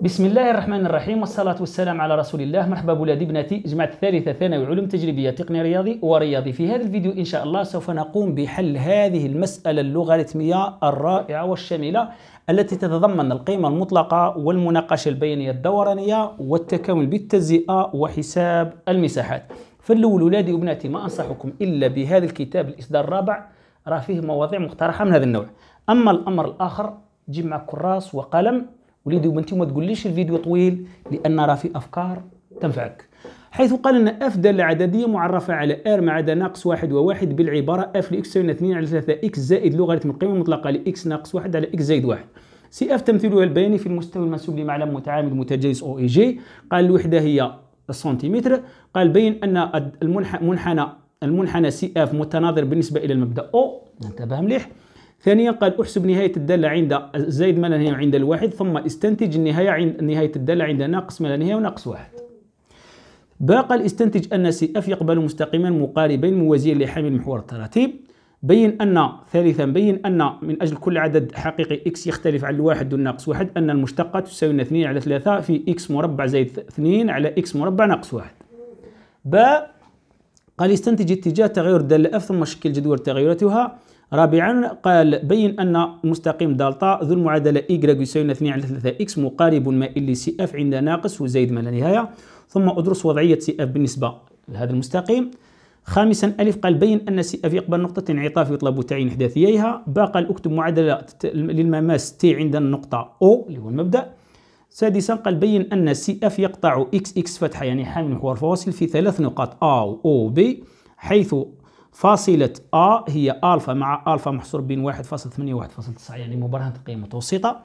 بسم الله الرحمن الرحيم والصلاة والسلام على رسول الله مرحبا بولادي بناتي جمعة الثالثة ثانوي علوم تجريبية تقني رياضي ورياضي في هذا الفيديو إن شاء الله سوف نقوم بحل هذه المسألة اللوغاريتمية الرائعة والشاملة التي تتضمن القيمة المطلقة والمناقشة البيانية الدورانية والتكامل بالتجزئة وحساب المساحات فالأول ولادي وبناتي ما أنصحكم إلا بهذا الكتاب الإصدار الرابع راه فيه مواضيع مقترحة من هذا النوع أما الأمر الآخر جيب معك كراس وقلم وليدي وبنتي ما تقوليش الفيديو طويل لان راه في افكار تنفعك حيث قال ان اف داله عدديه معرفه على ار ما عدا ناقص واحد وواحد بالعباره اف لاكس تساوي 2 على 3 اكس زائد لوغاريتم القيمه المطلقه لاكس ناقص واحد على اكس زائد واحد سي اف تمثيلها البياني في المستوى المنسوب لمعلم متعامد متجانس او اي جي قال الوحده هي السنتيمتر قال بين ان المنحنى المنحنى سي اف متناظر بالنسبه الى المبدا او انتبه مليح ثانيا قال احسب نهاية الدالة عند زائد ما لا نهاية عند الواحد ثم استنتج النهاية عند نهاية الدالة عند ناقص ما لا نهاية وناقص واحد باقي استنتج أن سي اف يقبل مستقيما مقاربين موازيين لحامل محور التراتيب بين أن ثالثا بين أن من أجل كل عدد حقيقي إكس يختلف عن الواحد دون ناقص واحد أن المشتقة تساوي 2 على 3 في إكس مربع زائد 2 على إكس مربع ناقص واحد باء قال استنتج اتجاه تغير الدالة اف ثم شكل جدول تغيراتها رابعا قال بين أن مستقيم دالتا ذو المعادلة y يساوي 2 على 3 x مقارب مائل لسي اف عند ناقص وزائد ما لا نهاية ثم أدرس وضعية سي اف بالنسبة لهذا المستقيم خامسا ألف قال بين أن سي اف يقبل نقطة انعطاف يطلب تعيين إحداثييها ب قال أكتب معادلة للمماس تي عند النقطة أو اللي هو المبدأ سادسا قال بين أن سي اف يقطع اكس اكس فتحة يعني حامل محور فواصل في ثلاث نقاط ا و او و حيث فاصلة أ هي ألفا مع ألفا محصور بين 1.8 و1.9 يعني مبرهنة قيمة متوسطة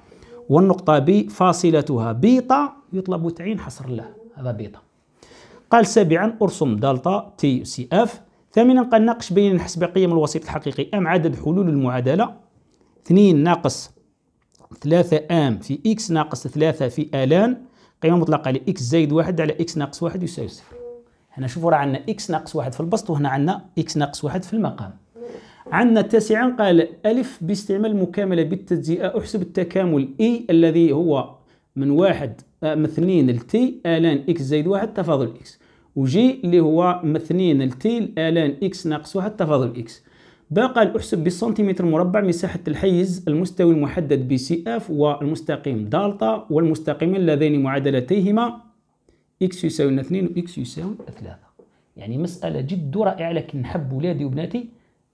والنقطة ب فاصلتها بيتا يطلب تعيين حصر له هذا بيتا قال سابعا ارسم دلتا تي سي اف ثامنا قال ناقش بين حسب قيم الوسيط الحقيقي ام عدد حلول المعادلة اثنين ناقص ثلاثة ام في اكس ناقص ثلاثة في الان قيمة مطلقة لإكس زائد واحد على إكس ناقص واحد يساوي صفر هنا شوفوا راه عندنا اكس ناقص واحد في البسط وهنا عندنا اكس ناقص واحد في المقام عندنا تاسعا قال ألف باستعمال المكاملة بالتجزئة أحسب التكامل إي e الذي هو من واحد آه، من اثنين لتي آلان إكس زائد واحد تفاضل إكس وجي اللي هو من اثنين لتي آلان إكس ناقص واحد تفاضل إكس باقى أحسب بالسنتيمتر مربع مساحة الحيز المستوي المحدد بسي اف والمستقيم دالتا والمستقيمين اللذين معادلتيهما إكس يساوي لنا 2 وإكس يساوي 3 يعني مسألة جد رائعة لكن نحب ولادي وبناتي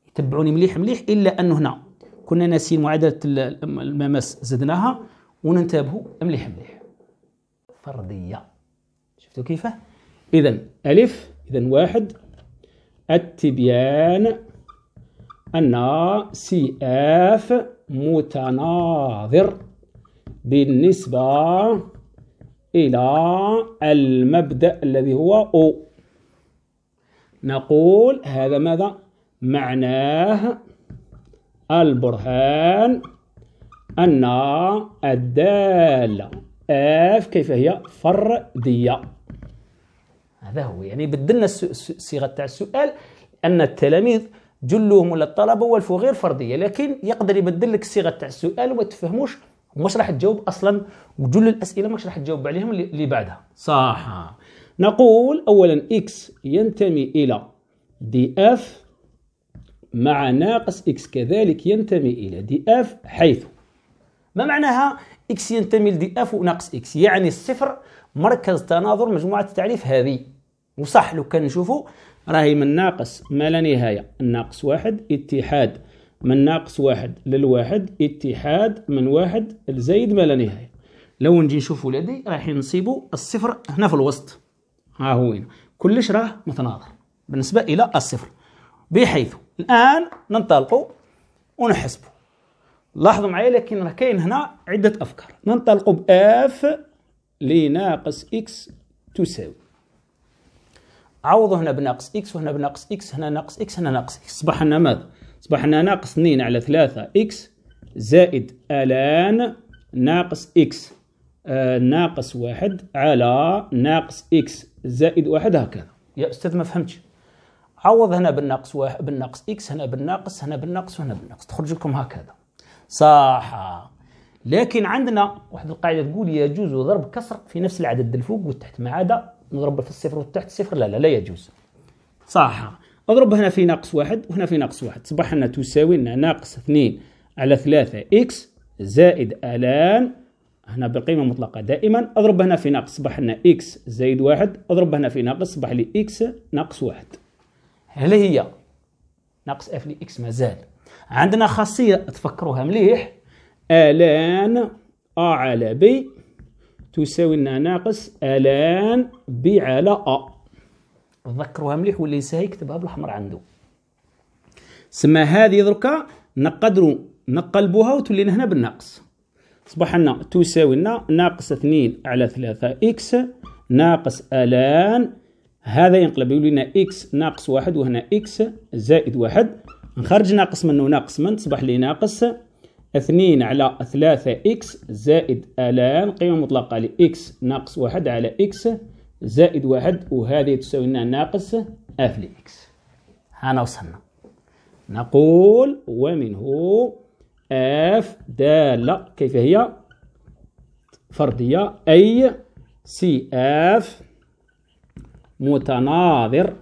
يتبعوني مليح مليح إلا أنه هنا كنا ناسين معادلة المماس زدناها وننتبهوا مليح مليح فردية شفتوا كيف إذا ألف إذا واحد التبيان أن سي اف متناظر بالنسبة إلى المبدأ الذي هو أو نقول هذا ماذا؟ معناه البرهان أن الدالة اف كيف هي؟ فردية هذا هو يعني بدلنا الصيغة تاع السؤال أن التلاميذ جلهم ولا الطلبة والفو غير فردية لكن يقدر يبدل لك الصيغة تاع السؤال وما تفهموش واش راح تجاوب اصلا وجل الاسئله ماكش راح تجاوب عليهم اللي بعدها صح نقول اولا اكس ينتمي الى دي اف مع ناقص اكس كذلك ينتمي الى دي اف حيث ما معناها اكس ينتمي لدي اف وناقص اكس يعني الصفر مركز تناظر مجموعه التعريف هذه وصح لو كان نشوفوا راهي من ناقص ما لا نهايه ناقص واحد اتحاد من ناقص واحد للواحد اتحاد من واحد لزايد ما لا نهاية لو نجي نشوف ولادي رايحين نصيبو الصفر هنا في الوسط ها هو هنا كلش راه متناظر بالنسبة إلى الصفر بحيث الآن ننطلقوا ونحسبوا لاحظوا معايا لكن راه كاين هنا عدة أفكار ننطلقوا بإف لناقص إكس تساوي عوضوا هنا بناقص إكس وهنا بناقص إكس هنا ناقص إكس هنا ناقص إكس صبح لنا ماذا؟ أصبح عندنا ناقص 2 على 3 إكس زائد الان ناقص إكس آه ناقص واحد على ناقص إكس زائد واحد هكذا يا أستاذ ما فهمتش عوض هنا بالناقص واحد بالناقص إكس هنا بالناقص هنا بالناقص وهنا بالناقص تخرج لكم هكذا صح لكن عندنا واحد القاعده تقول يجوز ضرب كسر في نفس العدد الفوق والتحت ما عدا نضرب في الصفر والتحت صفر لا لا لا يجوز صح اضرب هنا في ناقص واحد وهنا في ناقص واحد تصبح لنا تساوي لنا ناقص اثنين على ثلاثة اكس زائد الان هنا بالقيمة المطلقة دائما اضرب هنا في ناقص صبح لنا اكس زائد واحد اضرب هنا في ناقص صبح لي اكس ناقص واحد هل هي ناقص اف لي اكس مازال عندنا خاصية تفكروها مليح الان ا على بي تساوي لنا ناقص الان بي على ا تذكروها مليح واللي ينساها يكتبها بالاحمر عنده سما هذه دركا نقدروا نقلبوها وتولي لنا هنا بالناقص اصبح لنا تساوي لنا ناقص 2 على 3 اكس ناقص الان هذا ينقلب يولي لنا اكس ناقص 1 وهنا اكس زائد 1 نخرج ناقص منه ناقص من تصبح لي ناقص 2 على 3 اكس زائد الان قيمة مطلقة لاكس ناقص 1 على اكس زائد واحد وهذه تساوي لنا ناقص اف لإكس هنا وصلنا نقول ومنه اف دالة كيف هي فردية أي سي اف متناظر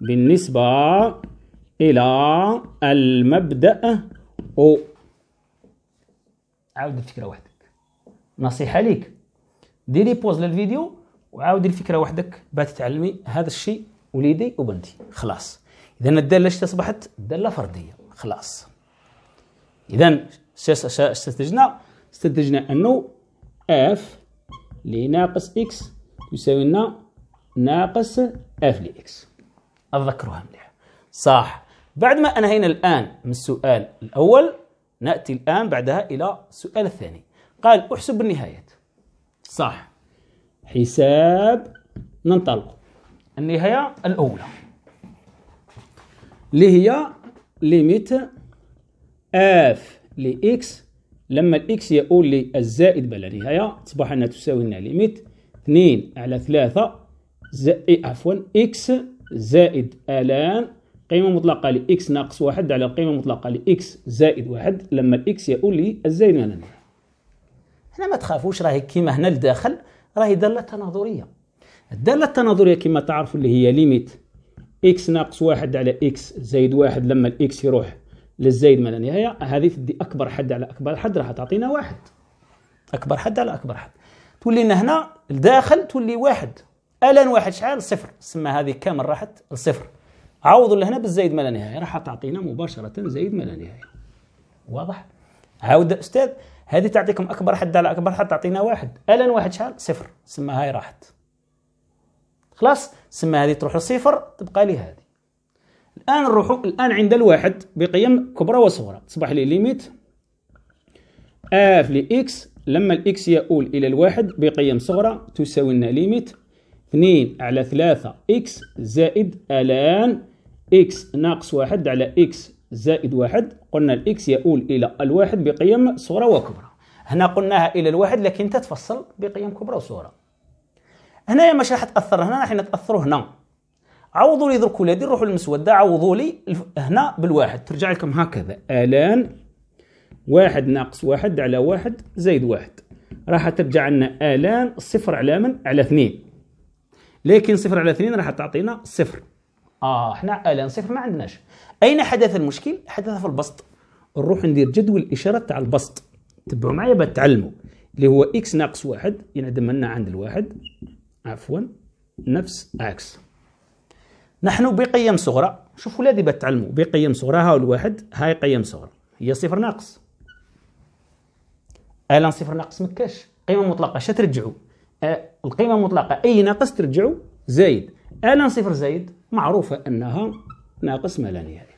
بالنسبة إلى المبدأ أو عاود الفكرة وحدك نصيحة ليك ديري بوز للفيديو وعاودي الفكره وحدك بات تعلمي هذا الشيء وليدي وبنتي خلاص اذا الداله ايش اصبحت داله فرديه خلاص اذا استنتجنا استنتجنا انه اف ناقص اكس يساوي لنا ناقص اف لاكس اتذكروها مليح صح بعد ما انهينا الان من السؤال الاول ناتي الان بعدها الى السؤال الثاني قال احسب النهايات صح حساب ننطلق النهاية الأولى اللي هي ليميت اف لإكس لما الإكس يؤول للزائد بلا نهاية تصبح أنها تساوي لنا ليميت 2 على 3 زائد إيه، عفوا إكس زائد الان قيمة مطلقة لإكس ناقص واحد على القيمة المطلقة لإكس زائد واحد لما الإكس يؤول للزائد بلا نهايه هنا ما تخافوش راهي كيما هنا لداخل راهي داله تناظريه الداله التناظريه كما تعرفوا اللي هي ليميت اكس ناقص واحد على اكس زايد واحد لما الاكس يروح للزايد من النهايه هذه تدي اكبر حد على اكبر حد راح تعطينا واحد اكبر حد على اكبر حد تولي لنا هنا الداخل تولي واحد الان واحد شحال صفر سما هذه كامل راحت لصفر عوضوا لهنا بالزايد ما لا نهايه راح تعطينا مباشره زايد ما لا نهايه واضح عاود استاذ هذه تعطيكم اكبر حد على اكبر حد تعطينا واحد الان واحد شحال صفر سما هاي راحت خلاص سما هذه تروح لصفر تبقى لي هذه الان نروح الان عند الواحد بقيم كبرى وصغرى تصبح لي ليميت اف لاكس لما الاكس يؤول الى الواحد بقيم صغرى تساوي لنا ليميت 2 على 3 اكس زائد الان اكس ناقص واحد على اكس زائد واحد قلنا الإكس يؤول إلى الواحد بقيم صورة وكبرى هنا قلناها إلى الواحد لكن تتفصل بقيم كبرى وصورة هنايا مش راح تأثر هنا راح نتأثروا هنا عوضوا لي درك ولادي نروحوا للمسودة عوضوا لي هنا بالواحد ترجع لكم هكذا آلان واحد ناقص واحد على واحد زائد واحد راح ترجع لنا آلان صفر على من؟ على اثنين لكن صفر على اثنين راح تعطينا صفر اه احنا الان صفر ما عندناش اين حدث المشكل حدث في البسط نروح ندير جدول الاشاره تاع البسط تبعوا معايا باش تعلموا اللي هو اكس ناقص واحد ينعدم يعني لنا عند الواحد عفوا نفس عكس نحن بقيم صغرى شوفوا ولادي باش تعلموا بقيم صغرى ها الواحد هاي قيم صغرى هي صفر ناقص الان صفر ناقص مكاش قيمه مطلقه شترجعوا ترجعوا آه، القيمه المطلقه اي ناقص ترجعوا زايد الان صفر زايد معروفة أنها ناقص ما لا نهائي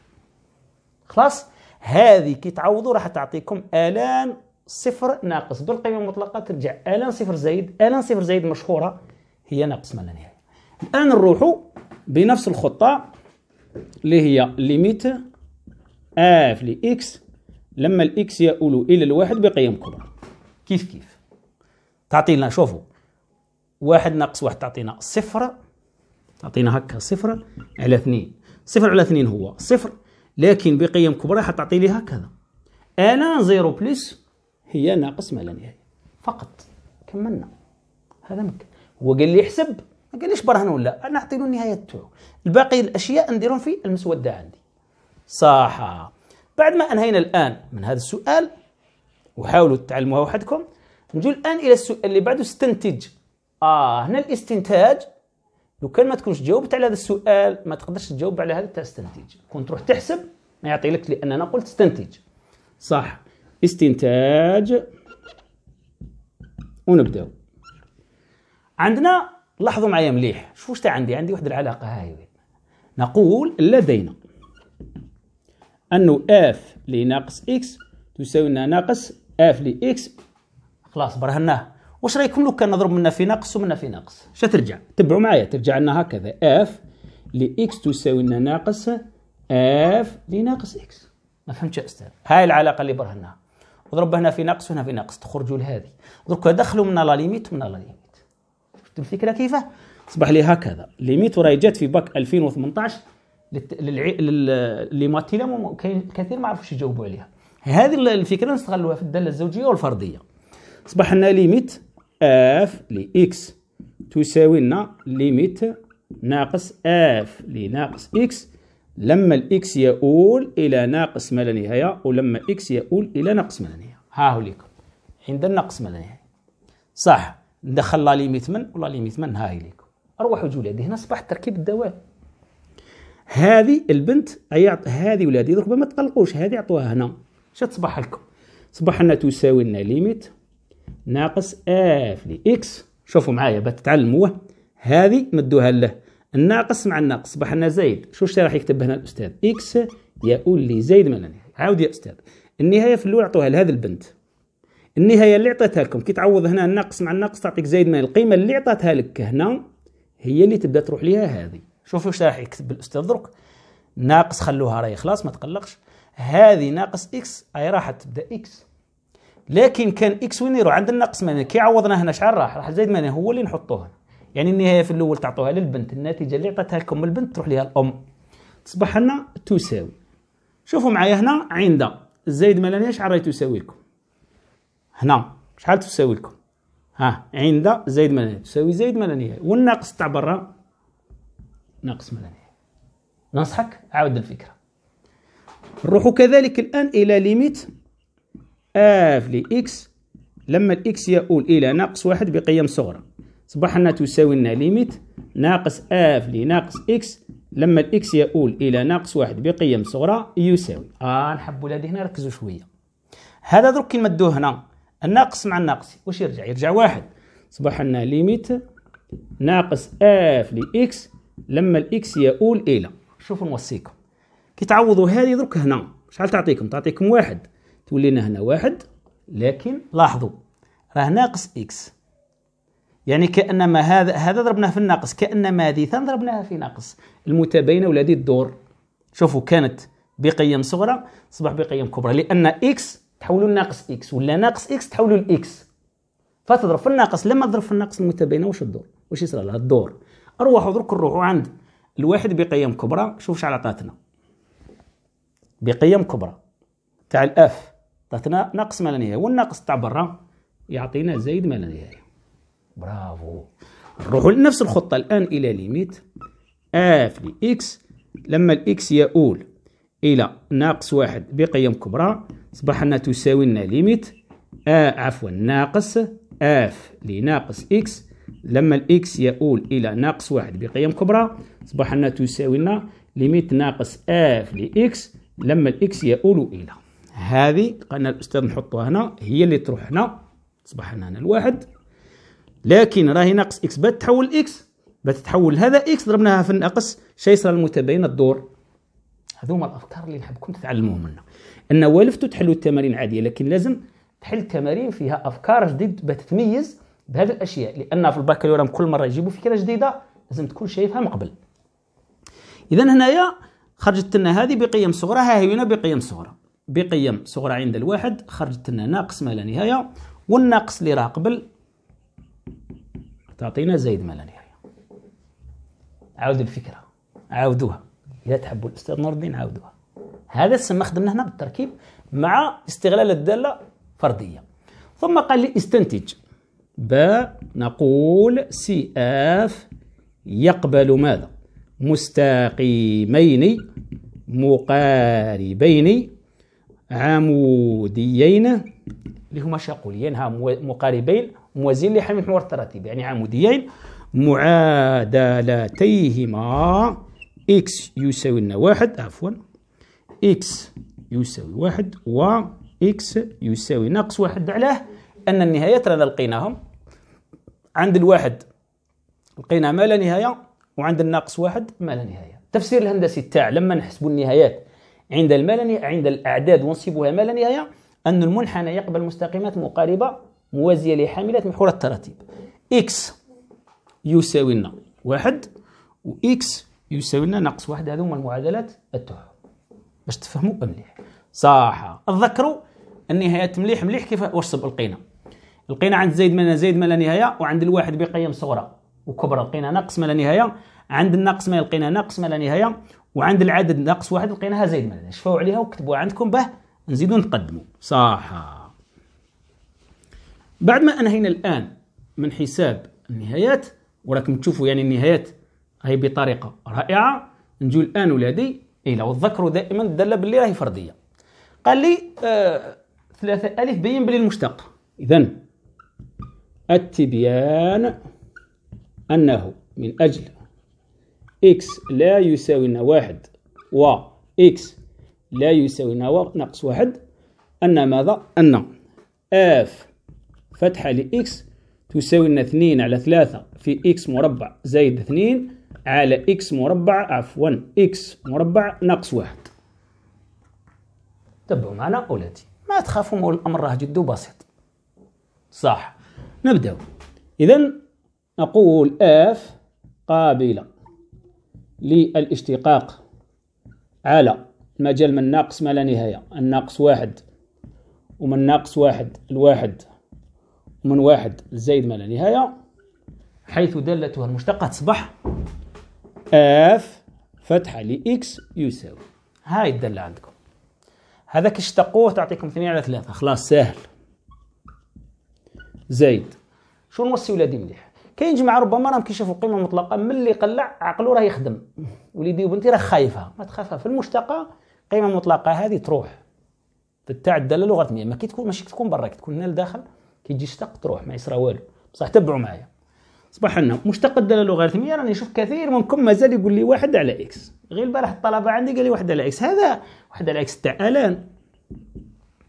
خلاص هذه كي تعوضوا راح تعطيكم الان صفر ناقص بالقيمه المطلقه ترجع الان صفر زائد الان صفر زائد مشهوره هي ناقص ما لا نهائي الان نروحوا بنفس الخطه اللي هي ليميت اف لي اكس لما الاكس يؤول الى الواحد بقيم كبرى كيف كيف تعطينا شوفوا واحد ناقص واحد تعطينا صفر تعطينا هكا صفر على اثنين صفر على اثنين هو صفر لكن بقيم كبرى حتعطي لي هكذا انا زيرو بلس هي ناقص ما لا نهايه فقط كملنا هذا ممكن هو قال لي احسب ما قاليش برهن ولا انا اعطي له النهايه تاعو الباقي الاشياء نديرهم في المسوده عندي صح بعد ما انهينا الان من هذا السؤال وحاولوا تعلموها وحدكم نجوا الان الى السؤال اللي بعده استنتج اه هنا الاستنتاج لو كان ما تكونش جاوبت على هذا السؤال ما تقدرش تجاوب على هذا تستنتج كون تروح تحسب ما يعطي لك لان انا قلت استنتج صح استنتاج ونبداو عندنا لاحظوا معايا مليح شوف واش عندي عندي واحد العلاقه هاي نقول لدينا انه اف لناقص اكس تساوي لنا ناقص اف لاكس خلاص برهناه واش رايكم لو كان نضرب منا في ناقص ومنا في ناقص اش ترجع تبعوا معايا ترجع لنا هكذا اف لاكس تساوي لنا ناقص اف لناقص اكس ما فهمتش يا استاذ هاي العلاقه اللي برهناها اضرب هنا في ناقص وهنا في ناقص تخرجوا لهذه درك دخلوا من لا ليميت ومن لا ليميت شفتوا الفكره كيفاه اصبح لي هكذا ليميت وراي جات في باك 2018 لل كاين كثير ما عرفوش يجاوبوا عليها هذه الفكره نستغلوها في الداله الزوجيه والفرديه اصبح لنا ليميت اف لإكس تساوي لنا ليميت ناقص اف لناقص إكس لما الإكس يؤول إلى ناقص ما لا نهاية ولما إكس يؤول إلى ناقص ما لا نهاية ها ليكم عند الناقص ما لا نهاية صح ندخل لا ليميت من ولا ليميت من ها هي ليكم أروحوا جولادي هنا صباح تركيب الدوال هذه البنت عيط هذه ولادي ربما ما تقلقوش هذه عطوها هنا شات لكم صبح لنا تساوي لنا ليميت ناقص اف لإكس شوفوا معايا بتتعلموه هذه مدوها له الناقص مع الناقص صبح لنا زايد شو الشيء راح يكتب هنا الأستاذ إكس يؤول لي زايد من النهاية عاود يا أستاذ النهاية في الأول أعطوها لهذا البنت النهاية اللي عطيتها لكم كي تعوض هنا الناقص مع الناقص تعطيك زايد من القيمة اللي عطاتها لك هنا هي اللي تبدا تروح ليها هذه شوفوا واش راح يكتب الأستاذ درك ناقص خلوها راهي خلاص ما تقلقش هذه ناقص إكس أي راح تبدا إكس لكن كان اكس وينيرو عند النقص ماني كي عوضنا هنا شحال راح راح زايد ماني هو اللي نحطوه هنا يعني النهايه في الاول تعطوها للبنت النتيجه اللي عطاتها لكم البنت تروح لها الام تصبح لنا تساوي شوفوا معايا هنا عند الزايد 8 شحال راهي تساوي لكم هنا شحال تساوي لكم ها عند زايد 8 تساوي زايد 8 والناقص تاع برا ناقص 8 ننصحك عاود الفكره نروحوا كذلك الان الى ليميت اف لإكس لما الإكس يؤول إلى ناقص واحد بقيم صغرى أصبح أنها تساوي لنا ليميت ناقص اف لناقص إكس لما الإكس يؤول إلى ناقص واحد بقيم صغرى يساوي آه نحبوا لهذه هنا ركزوا شوية هذا درك كي نمدوه هنا الناقص مع الناقص واش يرجع يرجع واحد أصبح لنا ليميت ناقص اف لإكس لما الإكس يؤول إلى شوفوا نوصيكم كي تعوضوا هذه درك هنا شحال تعطيكم تعطيكم واحد تولينا هنا واحد لكن لاحظوا راه ناقص إكس يعني كأنما هذا هذا ضربناه في الناقص كأنما هذه ثان ضربناها في ناقص المتباينة ولا ذي الدور شوفوا كانت بقيم صغرى أصبح بقيم كبرى لأن إكس تحولوا لناقص إكس ولا ناقص إكس تحولوا لإكس فتضرب في الناقص لما تضرب في الناقص المتباينة واش الدور واش يصير لها الدور أروحوا درك نروحوا عند الواحد بقيم كبرى شوف شحال عطاتنا بقيم كبرى تاع الاف تعطينا ناقص ما لا نهايه والناقص تاع برا يعطينا زايد ما لا نهايه برافو نروحوا لنفس الخطه الان الى ليميت اف لي اكس لما الاكس يؤول الى ناقص واحد بقيم كبرى اصبح انها تساوي لنا ليميت آه عفوا ناقص اف لناقص اكس لما الاكس يؤول الى ناقص واحد بقيم كبرى اصبح انها تساوي لنا ليميت ناقص اف لاكس لما الاكس يؤول الى هذه قلنا الأستاذ نحطها هنا هي اللي تروح هنا تصبح هنا الواحد لكن راهي ناقص إكس بات تحول إكس بات تحول هذا إكس ضربناها في الناقص شي صرا المتباين الدور هذوما الأفكار اللي نحبكم تتعلموهم منا أن والفت تحلوا التمارين عادية لكن لازم تحل تمارين فيها أفكار جديد بات تتميز بهذه الأشياء لأن في البكالوريوم كل مرة يجيبوا فكرة جديدة لازم تكون شايفها من قبل إذا هنايا خرجت لنا هذه بقيم صغرى ها هي هنا بقيم صغرى بقيم صغرى عند الواحد خرجت لنا ناقص ما لا نهاية والناقص اللي راه قبل تعطينا زايد ما لا نهاية عاودوا الفكرة عاودوها إذا تحبوا الأستاذ نور الدين عاودوها هذا سما خدمنا هنا بالتركيب مع استغلال الدالة فردية ثم قال لي استنتج باء نقول سي اف يقبل ماذا مستقيمين مقاربين عموديين اللي هما شاقوليين ها مقاربين موازين لحمل محور التراتيب يعني عموديين معادلتيهما اكس يساوي لنا واحد عفوا اكس يساوي واحد و اكس يساوي ناقص واحد علاه ان النهايات رانا لقيناهم عند الواحد لقينا ما لا نهايه وعند الناقص واحد ما لا نهايه التفسير الهندسي تاع لما نحسبوا النهايات عند الملني عند الأعداد ونصيبها ما لا نهاية أن المنحنى يقبل مستقيمات مقاربة موازية لحاملات محور التراتيب إكس يساوي لنا واحد وإكس يساوي لنا ناقص واحد هذو هما المعادلات التوعى باش تفهموا مليح صح تذكروا النهايات مليح مليح كيف واش لقينا لقينا عند زايد ما لا زايد ما لا نهاية وعند الواحد بقيم صغرى وكبرى لقينا ناقص ما لا نهاية عند الناقص ما لقينا ناقص ما لا نهاية وعند العدد ناقص واحد لقيناها زائد معناها شفاو عليها وكتبوها عندكم باه نزيدو نتقدموا صح بعد ما انهينا الان من حساب النهايات وراكم تشوفوا يعني النهايات هي بطريقه رائعه نجيو الان ولادي الى إيه، تذكروا دائما الداله باللي راهي فرديه قال لي آه ثلاثة ألف بين بلي المشتق إذا التبيان أنه من أجل إكس لا يساوي واحد و إكس لا يساوي ناقص واحد أن ماذا؟ أن اف فتحة لإكس تساوي لنا 2 على 3 في إكس مربع زائد 2 على إكس مربع عفوا إكس مربع ناقص واحد تبعوا معنا أولادي ما تخافوا الأمر راه جد بسيط صح نبدأ إذا نقول اف قابلة للاشتقاق على مجال من ناقص ما لا نهاية الناقص واحد ومن ناقص واحد الواحد ومن واحد الزائد ما لا نهاية حيث دالتها المشتقة تصبح اف فتحة لإكس يساوي هاي الدالة عندكم هذاك اشتقوه تعطيكم اثنين على ثلاثة خلاص سهل زايد شو نوصي ولادي مليح كاين جماعه ربما راهم كيشوفوا القيمه المطلقه ملي يقلع عقله راه يخدم وليدي وبنتي راه خايفه ما تخافها في المشتقى قيمه مطلقه هذه تروح تتعدى للوغاريتميه ما كي تكون ماشي تكون برا كي تكون هنا لداخل تجي الشتق تروح ما يصرى والو بصح تبعوا معايا صباح النوم مشتق الداله اللوغاريتميه راني نشوف كثير منكم مازال يقول لي واحد على اكس غير البارح الطلبه عندي قال لي واحد على اكس هذا واحد على اكس تاع الان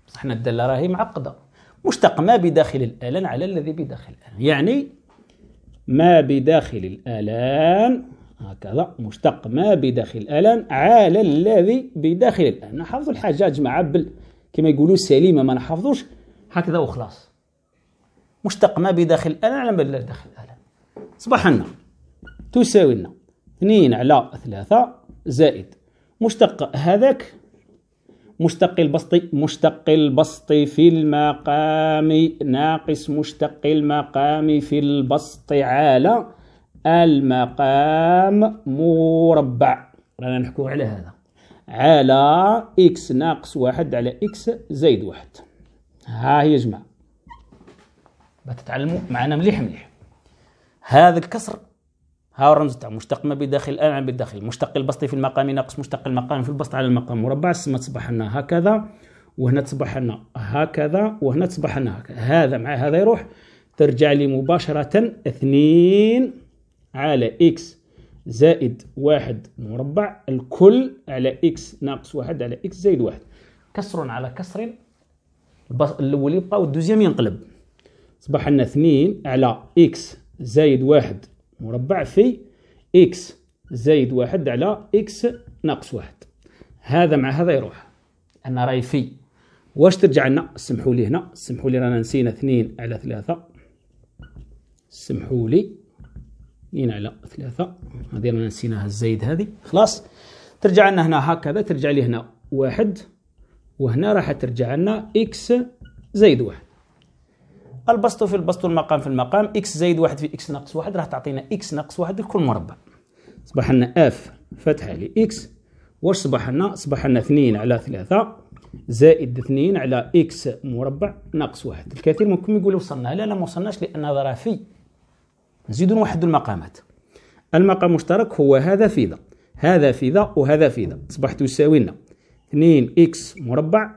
بصح حنا الداله راهي معقده مشتق ما بداخل الالان على الذي بداخل الالان يعني ما بداخل الآلان هكذا مشتق ما بداخل الآلان على الذي بداخل الآلان نحفظوا الحاجات بل كما يقولوا سليمة ما نحفظوش هكذا وخلاص مشتق ما بداخل الآلان على ما داخل الآلان صباح لنا تساوي لنا اثنين على ثلاثة زائد مشتق هذاك مشتق البسط مشتق البسط في المقام ناقص مشتق المقام في البسط على المقام مربع رانا نحكو على هذا على اكس ناقص واحد على اكس زائد واحد ها هي جماعة تتعلموا معنا مليح مليح هذا الكسر ها رمز تاع مشتق ما بداخل الان آه، عن بالداخل مشتق البسطي في المقام ناقص مشتق المقام في البسط على المقام مربع السما تصبح لنا هكذا وهنا تصبح لنا هكذا وهنا تصبح لنا هكذا هذا مع هذا يروح ترجع لي مباشرة اثنين على اكس زائد واحد مربع الكل على اكس ناقص واحد على اكس زائد واحد كسر على كسر الاول يبقى والدوزيام ينقلب صبح لنا اثنين على اكس زائد واحد مربع في إكس زايد واحد على إكس ناقص واحد هذا مع هذا يروح أنا راي في واش ترجع لنا سمحوا لي هنا سمحوا لي رانا نسينا اثنين على ثلاثة سمحوا لي اثنين على ثلاثة هذه رانا نسيناها الزايد هذه خلاص ترجع لنا هنا هكذا ترجع لي هنا واحد وهنا راح ترجع لنا اكس زايد واحد البسط في البسط والمقام في المقام اكس زايد واحد في اكس ناقص واحد راح تعطينا اكس ناقص واحد لكل مربع صبح لنا اف فتحه لاكس واش صبح لنا صبح لنا 2 على 3 زائد 2 على اكس مربع ناقص واحد الكثير منكم يقول وصلنا لا لا ما وصلناش لان هذا راه في نزيدو نوحدو المقامات المقام المشترك هو هذا في ذا هذا في ذا وهذا في ذا صبح تساوي لنا 2 اكس مربع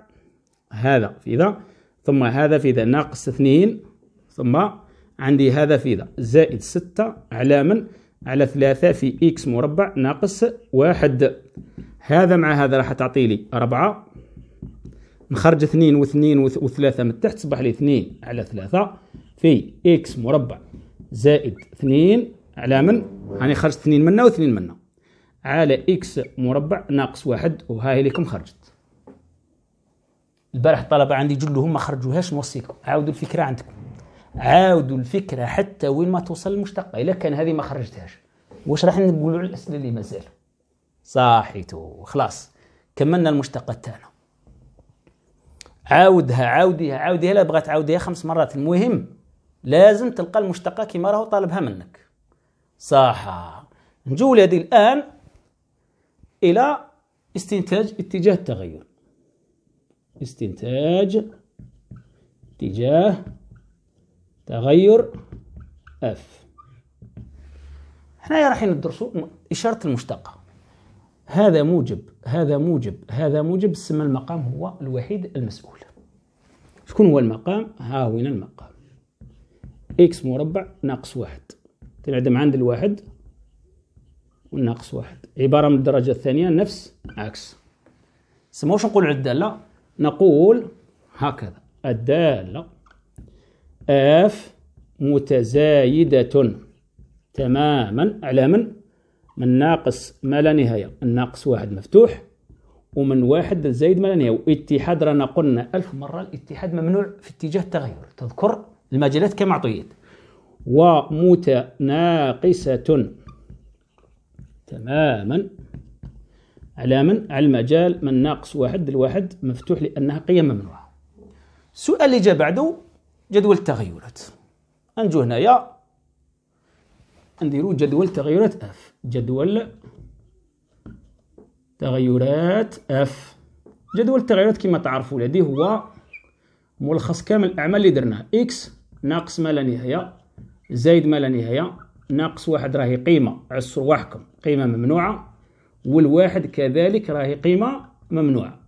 هذا في ذا ثم هذا في ذا ناقص اثنين ثم عندي هذا في ذا زائد ستة على من؟ على ثلاثة في إكس مربع ناقص واحد هذا مع هذا راح تعطي لي أربعة نخرج اثنين واثنين وثلاثة من تحت تصبح لي اثنين على ثلاثة في إكس مربع زائد اثنين على من؟ يعني خرجت اثنين منا واثنين منا على إكس مربع ناقص واحد وهاي لكم خرجت البارح الطلبه عندي كلهم ما خرجوهاش نوصيكم عاودوا الفكره عندكم عاودوا الفكره حتى وين ما توصل المشتقه الا كان هذه ما خرجتهاش واش راح نقولوا على الاسئله اللي مازال صاحيتو خلاص كملنا المشتقه تاعنا عاودها عاوديها عاوديها لا بغات عاوديها خمس مرات المهم لازم تلقى المشتقه كما راهو طالبها منك صح نجول هذه الان الى استنتاج اتجاه التغير استنتاج اتجاه تغير اف هنا راح ندرسوا اشاره المشتقه هذا موجب هذا موجب هذا موجب سمى المقام هو الوحيد المسؤول شكون هو المقام ها هو المقام اكس مربع ناقص واحد تنعدم عند الواحد والناقص واحد عباره من الدرجه الثانيه نفس عكس سموش نقول عداله نقول هكذا الدالة اف متزايدة تماما على من؟ من ناقص ما لا نهاية الناقص واحد مفتوح ومن واحد زايد ما لا نهاية واتحاد رانا قلنا ألف مرة الاتحاد ممنوع في اتجاه التغير تذكر المجالات كما عطيت ومتناقصة تماما على من؟ على المجال من ناقص واحد لواحد مفتوح لأنها قيم ممنوعة السؤال اللي جا بعده جدول التغيرات نجو هنايا نديرو جدول تغيرات اف جدول تغيرات اف جدول التغيرات كما تعرفوا ولادي هو ملخص كامل الاعمال اللي درناها اكس ناقص ما لا نهايه زايد ما لا نهايه ناقص واحد راهي قيمه عسر واحكم قيمه ممنوعه والواحد كذلك راهي قيمة ممنوعة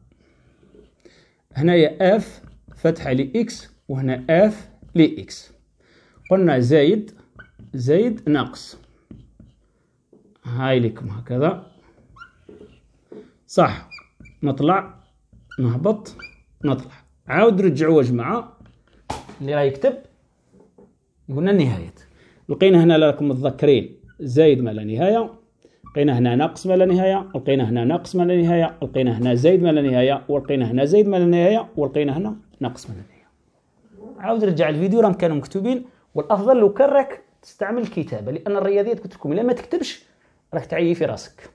هنايا اف فتحة لإكس وهنا اف لإكس قلنا زايد زايد ناقص هاي لكم هكذا صح نطلع نهبط نطلع عاود رجعوا جماعة اللي راه يكتب قلنا نهاية لقينا هنا لكم متذكرين زايد ما لا نهايه لقينا هنا ناقص ما لا نهاية لقينا هنا ناقص ما لا نهاية لقينا هنا زايد ما لا نهاية ولقينا هنا زايد ما لا نهاية ولقينا هنا ناقص ما لا نهاية عاود رجع الفيديو راهم كانوا مكتوبين والافضل لو كان راك تستعمل الكتابه لان الرياضيات قلت لكم الا ما تكتبش راك تعيي في راسك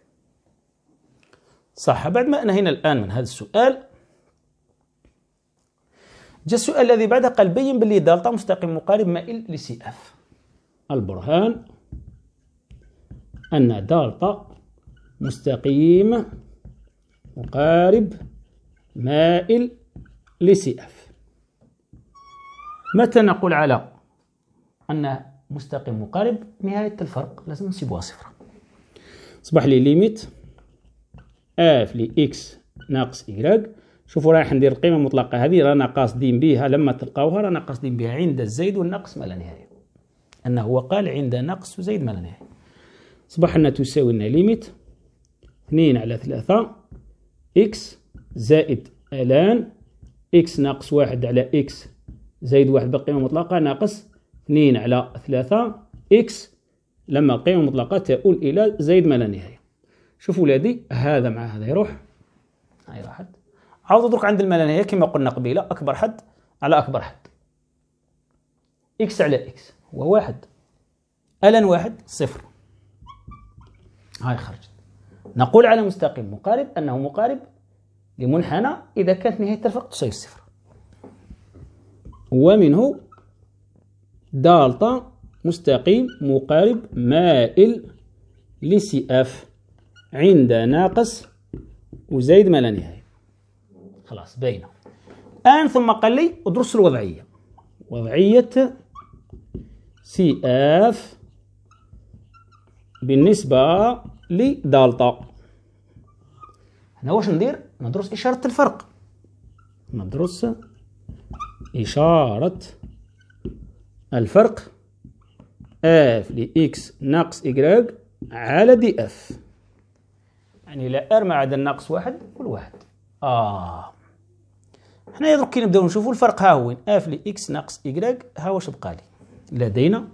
صح بعد ما انهينا الان من هذا السؤال جاء السؤال الذي بعده قال بين باللي دالتا مستقيم مقارب مائل لسي اف البرهان أن دلتا مستقيم مقارب مائل لسي اف متى نقول على أن مستقيم مقارب نهاية الفرق لازم نسيبوها صفر صباح لي ليميت اف لي اكس ناقص إيكغ شوفوا رايح ندير القيمة المطلقة هذه رانا قاصدين بها لما تلقاوها رانا قاصدين بها عند الزيد والنقص ما لا نهاية أنه هو قال عند نقص وزيد ما لا نهاية أصبح أنها تساوي لنا ليميت 2 على 3 إكس زائد الآن إكس ناقص واحد على إكس زائد واحد بقيمة مطلقة ناقص 2 على 3 إكس لما قيمة مطلقة تؤول إلى زائد ما لا نهاية شوفوا ولادي هذا مع هذا يروح هاي راحت عاود درك عند ما لا نهاية كما قلنا قبيلة أكبر حد على أكبر حد إكس على إكس هو واحد الان واحد صفر هاي خرجت نقول على مستقيم مقارب أنه مقارب لمنحنى إذا كانت نهاية الفرق تساوي الصفر ومنه دالتا مستقيم مقارب مائل لسي اف عند ناقص وزايد ما لا نهاية خلاص باينة الآن ثم قال لي ادرس الوضعية وضعية سي اف بالنسبة لدالتا هنا واش ندير ندرس إشارة الفرق ندرس إشارة الفرق اف لإكس ناقص إيكغ على دي اف يعني لا ار ما عدا ناقص واحد واحد اه حنايا درك كي نبداو نشوفو الفرق ها هو اف لإكس ناقص إيكغ ها واش بقى لي لدينا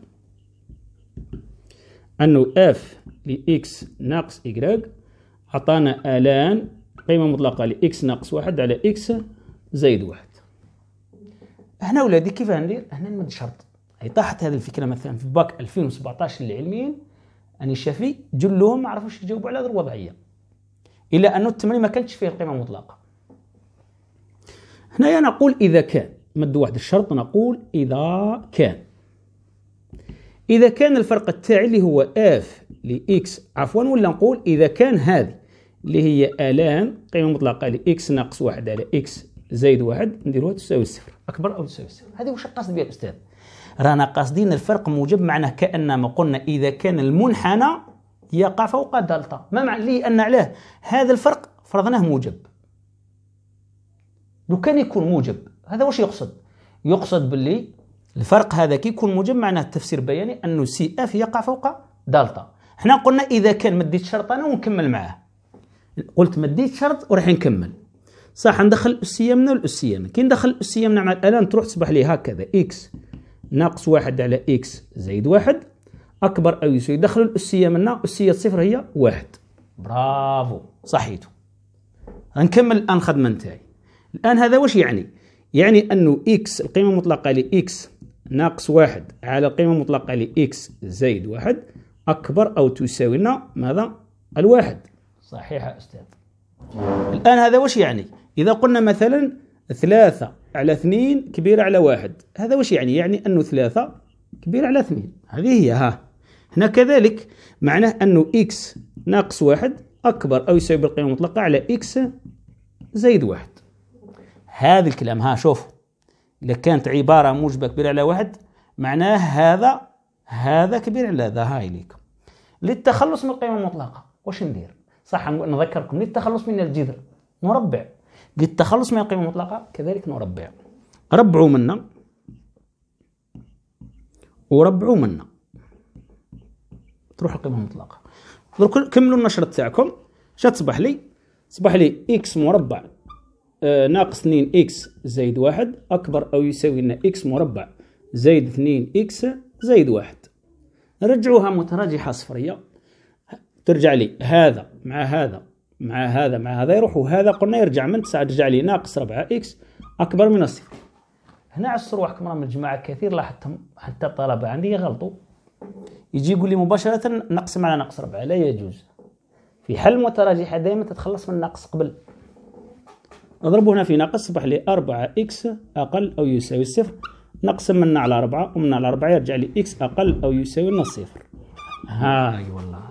أنه اف لإكس ناقص y أعطانا الآن قيمة مطلقة لإكس ناقص واحد على إكس زائد واحد هنا ولادي كيف ندير؟ هنا نمد شرط أي طاحت هذه الفكرة مثلا في باك 2017 للعلميين أني شافي جلهم ما عرفوش يجاوبوا على هذه الوضعية إلا أنه التمرين ما كانتش فيه القيمة المطلقة هنايا نقول إذا كان مد واحد الشرط نقول إذا كان إذا كان الفرق التاعي اللي هو اف لإكس عفوا ولا نقول إذا كان هذه اللي هي الان قيمة مطلقة لإكس ناقص واحد على إكس زائد واحد نديروها تساوي صفر أكبر أو تساوي صفر هذه واش قصد بها الأستاذ رانا قاصدين الفرق موجب معناه كأنما قلنا إذا كان المنحنى يقع فوق دلتا ما معنى لي أن علاه هذا الفرق فرضناه موجب لو كان يكون موجب هذا واش يقصد يقصد باللي الفرق هذا كي يكون موجب معناه التفسير بياني انه سي اف يقع فوق دالتا حنا قلنا اذا كان مديت شرط انا ونكمل معاه قلت مديت شرط وراح نكمل صح ندخل الاس يمنى والاس يمنى كي ندخل الاس يمنى مع الالان تروح تصبح لي هكذا اكس ناقص واحد على اكس زائد واحد اكبر او يساوي دخل الاس يمنى اسيه صفر هي واحد برافو صحيتو غنكمل الان الخدمه نتاعي الان هذا واش يعني يعني انه اكس القيمه المطلقه لاكس ناقص واحد على القيمة المطلقة لإكس زائد واحد أكبر أو تساوي لنا ماذا؟ الواحد صحيح يا أستاذ الآن هذا واش يعني؟ إذا قلنا مثلا ثلاثة على اثنين كبيرة على واحد هذا واش يعني؟ يعني أنه ثلاثة كبيرة على اثنين هذه هي ها هنا كذلك معناه أنه إكس ناقص واحد أكبر أو يساوي بالقيمة المطلقة على إكس زائد واحد هذا الكلام ها شوف إذا كانت عبارة موجبة كبيرة على واحد معناه هذا هذا كبير على هذا هاي ليك للتخلص من القيمة المطلقة واش ندير صح نذكركم للتخلص من الجذر نربع للتخلص من القيمة المطلقة كذلك نربع ربعوا منا وربعوا منا تروح القيمة المطلقة كملوا النشرة تاعكم شتصبح لي تصبح لي اكس مربع آه، ناقص 2 إكس زائد واحد أكبر أو يساوي لنا إكس مربع زائد 2 إكس زائد واحد نرجعوها متراجحة صفرية ترجع لي هذا مع هذا مع هذا مع هذا يروح وهذا قلنا يرجع من 9 ترجع لي ناقص 4 إكس أكبر من الصفر هنا عشر روحكم راهم الجماعة كثير لاحظتهم حتى الطلبة عندي يغلطوا يجي يقول لي مباشرة نقسم على ناقص 4 لا يجوز في حل متراجحة دائما تتخلص من ناقص قبل نضربه هنا في ناقص يصبح لي 4 اكس اقل او يساوي الصفر نقسم منا على 4 ومن على 4 يرجع لي اكس اقل او يساوي لنا صفر هاي والله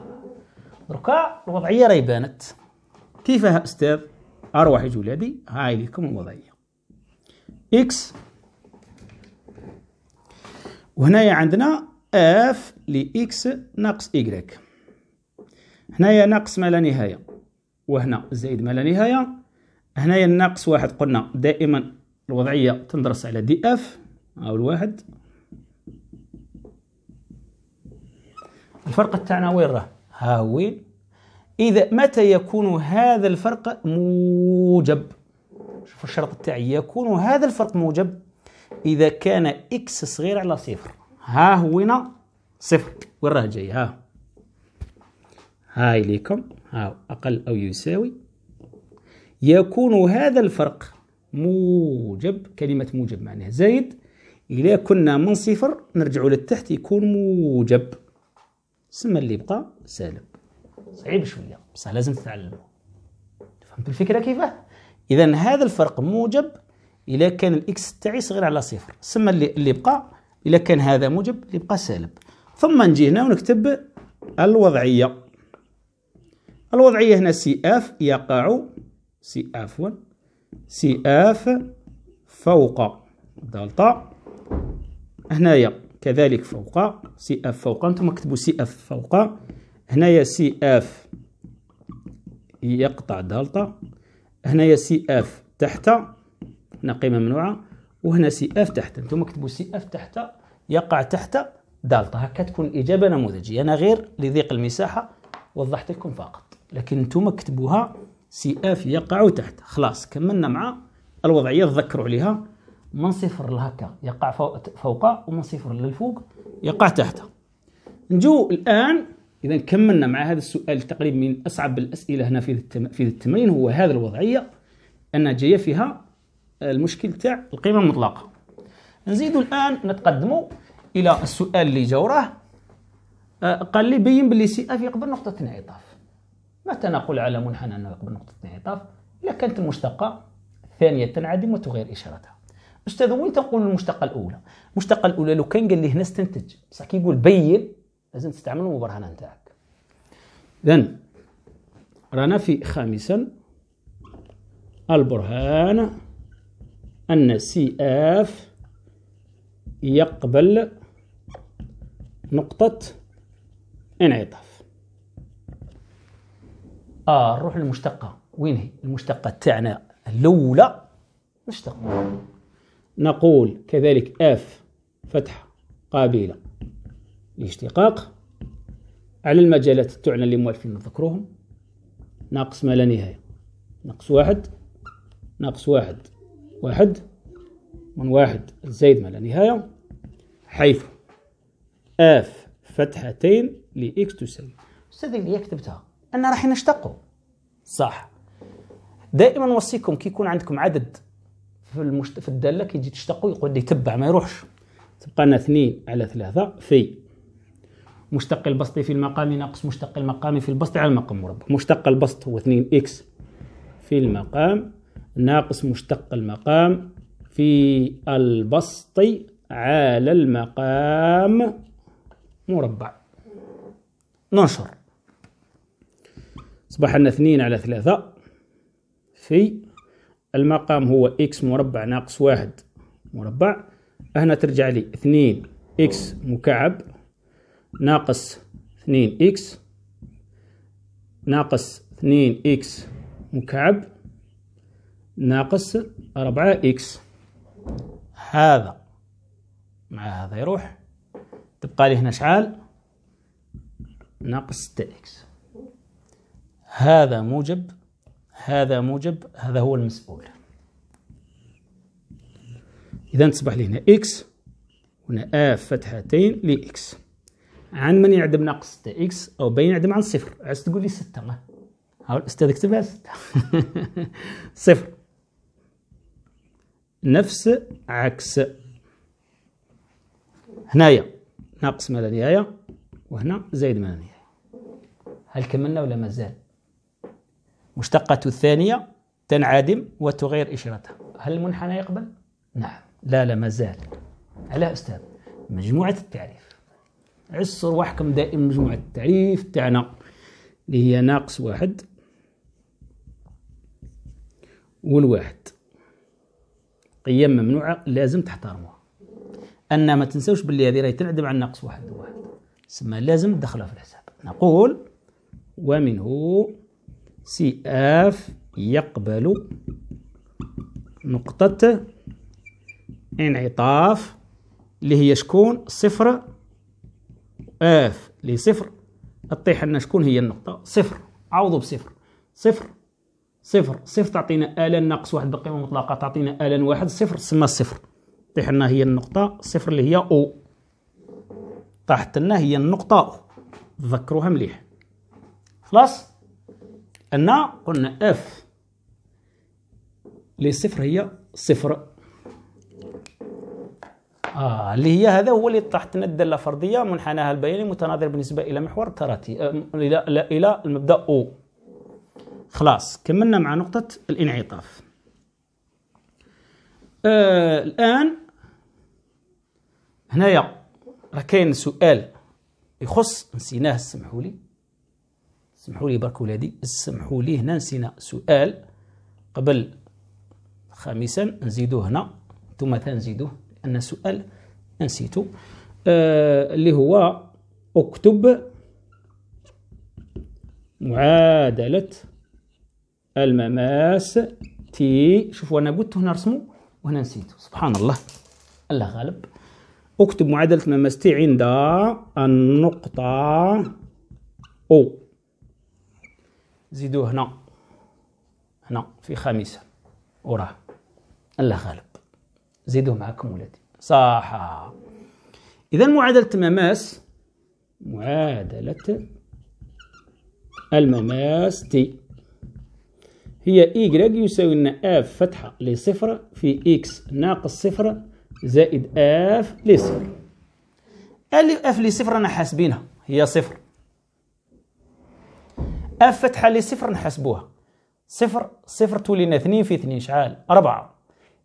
دركا الوضعيه راهي بانت كيفاه استاذ ارواح جولادي هاي لكم الوضعيه اكس وهنايا عندنا اف لاكس ناقص y هنايا ناقص ما لا نهايه وهنا زائد ما لا نهايه هنايا الناقص واحد قلنا دائما الوضعية تندرس على دي اف او الواحد الفرق تاعنا وين راه ها وين اذا متى يكون هذا الفرق موجب شوف الشرط تاعي يكون هذا الفرق موجب اذا كان اكس صغير على صفر ها هنا صفر وين راه جاي ها هاي ليكم ها اقل او يساوي يكون هذا الفرق موجب كلمة موجب معناها زايد إلى كنا من صفر نرجع للتحت يكون موجب سما اللي بقى سالب صعيب شوية بصح لازم تتعلم فهمت الفكرة كيفاه إذا هذا الفرق موجب إذا كان الإكس تاعي صغير على صفر سما اللي, اللي بقى إذا كان هذا موجب اللي بقى سالب ثم نجي هنا ونكتب الوضعية الوضعية هنا سي اف يقع سي عفوا سي اف فوق دلتا هنايا كذلك فوق سي اف فوق انتم كتبوا سي اف فوق هنايا سي اف يقطع دلتا هنايا سي اف تحت هنا قيمه ممنوعه وهنا سي اف تحت انتم كتبوا سي اف تحت يقع تحت دلتا هكا تكون الاجابه نموذجيه انا غير لضيق المساحه وضحت لكم فقط لكن انتم كتبوها سي اف يقع تحت خلاص كملنا مع الوضعيه تذكروا عليها من صفر لهكا يقع فوق ومن صفر للفوق يقع تحت نجو الان اذا كملنا مع هذا السؤال تقريبا من اصعب الاسئله هنا في في التمرين هو هذا الوضعيه ان جايه فيها المشكل تاع القيمه المطلقه نزيدوا الان نتقدموا الى السؤال اللي جاوراه أه، قال لي بين بلي سي اف يقبل نقطه انعطاف متى نقول على منحنى يقبل بنقطة الانعطاف إلا كانت المشتقة الثانية تنعدم وتغير إشارتها أستاذ وين تقول المشتقة الأولى المشتقة الأولى لو كان قال لي هنا استنتج بصح كيقول بين لازم تستعمل المبرهنة نتاعك إذا رانا في خامسا البرهان أن سي اف يقبل نقطة انعطاف اه نروح للمشتقه وين هي المشتقه تاعنا الاولى نشتق نقول كذلك اف فتحه قابله لاشتقاق على المجالات تاعنا اللي موالفين نذكرهم ناقص ما لا نهايه ناقص واحد ناقص واحد واحد من واحد زائد ما لا نهايه حيث اف فتحتين لاكس تساوي استاذ اللي كتبتها ان راح نشتقوا صح دائما نوصيكم كي يكون عندكم عدد في المشت... في الداله كي يجي تشتقوا يقعد يتبع ما يروحش تبقى لنا اثنين على ثلاثه في مشتق البسط في المقام ناقص مشتق المقام في البسط على المقام مربع مشتق البسط هو 2 اكس في المقام ناقص مشتق المقام في البسط على المقام مربع ننشر أصبح لنا اثنين على ثلاثة في المقام هو إكس مربع ناقص واحد مربع هنا ترجع لي اثنين إكس مكعب ناقص اثنين إكس ناقص اثنين إكس مكعب ناقص أربعة إكس هذا مع هذا يروح تبقى لي هنا شعال ناقص ستة إكس هذا موجب هذا موجب هذا هو المسؤول إذا تصبح لي هنا إكس هنا اف فتحتين لإكس عن من يعدم ناقص 6 إكس أو بين يعدم عن صفر عايز تقول لي 6 ما هاو الأستاذ كتبها 6 صفر نفس عكس هنايا ناقص ما لا نهاية وهنا زائد ما لا نهاية هل كملنا ولا مازال مشتقة الثانية تنعدم وتغير إشرتها هل المنحنى يقبل؟ نعم لا لا ما زال على أستاذ مجموعة التعريف عصر وحكم دائم مجموعة التعريف تاعنا اللي هي ناقص واحد والواحد قيم ممنوعة لازم تحترموها أن ما تنسوش باللي هذه راهي تنعدم عن ناقص واحد وواحد سما لازم تدخلها في الحساب نقول ومنه سي اف يقبل نقطة انعطاف اللي هي شكون صفر اف اللي صفر تطيح لنا شكون هي النقطة صفر عوضوا بصفر صفر صفر صفر تعطينا الان ناقص واحد بالقيمة المطلقة تعطينا الان واحد صفر تسمى صفر طيح لنا هي النقطة صفر اللي هي أو طاحت لنا هي النقطة أو تذكروها مليح خلاص أن قلنا اف لصفر هي صفر آه اللي هي هذا هو اللي طرحتنا الدالة الفردية منحناها البياني متناظر بالنسبة إلى محور تراتي آه، إلى إلى المبدأ أو خلاص كملنا مع نقطة الانعطاف آه الآن هنايا راه كاين سؤال يخص نسيناه سمحوا لي سمحوا لي برك ولادي سمحوا لي هنا نسينا سؤال قبل خامسا نزيدوه هنا ثم تنزيدوه لأن سؤال نسيته آه اللي هو اكتب معادلة المماس تي شوفوا أنا قلت هنا رسمه وهنا نسيته سبحان الله الله غالب اكتب معادلة المماس تي عند النقطة أو زيدوه هنا هنا في خامسة وراه الله غالب زيدوه معكم ولادي صح إذا معادلة مماس معادلة المماس تي هي إي يساوي لنا اف فتحة لصفر في اكس ناقص صفر زائد اف لصفر اف لصفر أنا حاسبينها هي صفر اف فتحه لي صفر نحسبوها صفر صفر تولينا اثنين في اثنين شحال ربعة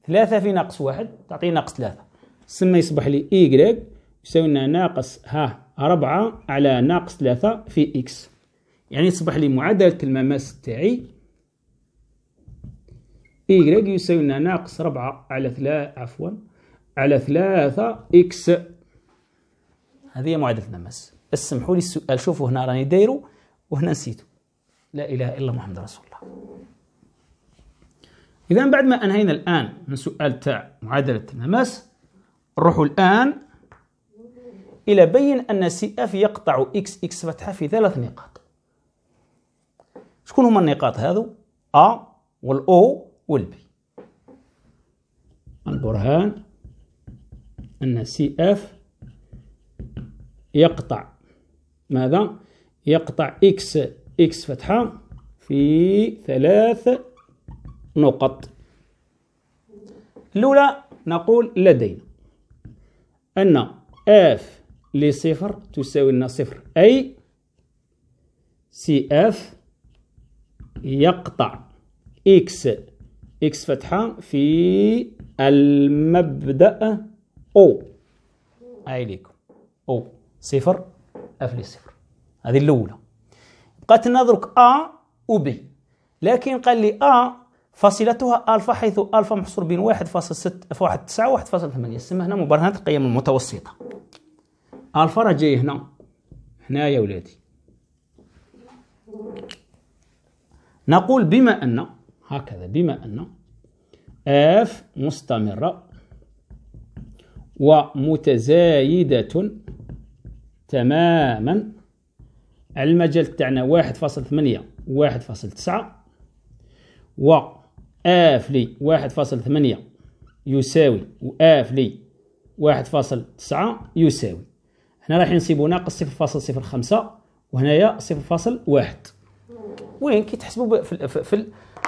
ثلاثة في ناقص واحد تعطي ناقص ثلاثة سما يصبح لي إيكغيك يساوي لنا ناقص ها ربعة على ناقص ثلاثة في إكس يعني يصبح لي معادلة المماس تاعي إيكغيك يساوي لنا ناقص ربعة على ثلاثة عفوا على ثلاثة إكس هذه معادلة المماس اسمحوا لي السؤال شوفوا هنا راني دايرو وهنا نسيتو لا إله إلا محمد رسول الله إذا بعد ما أنهينا الآن من سؤال تاع معادلة التماس نروح الآن إلى بين أن سي اف يقطع اكس اكس فتحة في ثلاث نقاط شكون هما النقاط هذو أ والأو والبي البرهان أن سي اف يقطع ماذا؟ يقطع اكس إكس فتحة في ثلاث نقط الأولى نقول لدينا أن اف لصفر تساوي لنا صفر أي سي اف يقطع اكس اكس فتحة في المبدأ او أي ليكم او صفر اف لصفر هذه الأولى بقاتلنا درك ا وبي لكن قال لي ا فاصلتها الفا حيث الفا محصور بين واحد ست في وواحد فاصل ثمانية يسمى هنا مبرهنة القيم المتوسطه الفا راه جاي هنا هنا يا ولادي نقول بما ان هكذا بما ان اف مستمره ومتزايده تماما المجال تاعنا واحد فاصل ثمانية واحد فاصل تسعة و اف لي واحد فاصل ثمانية يساوي و اف لي واحد فاصل تسعة يساوي هنا راح نصيبو ناقص صفر فاصل صفر خمسة وهنايا صفر فاصل واحد وين كي تحسبوا في في في,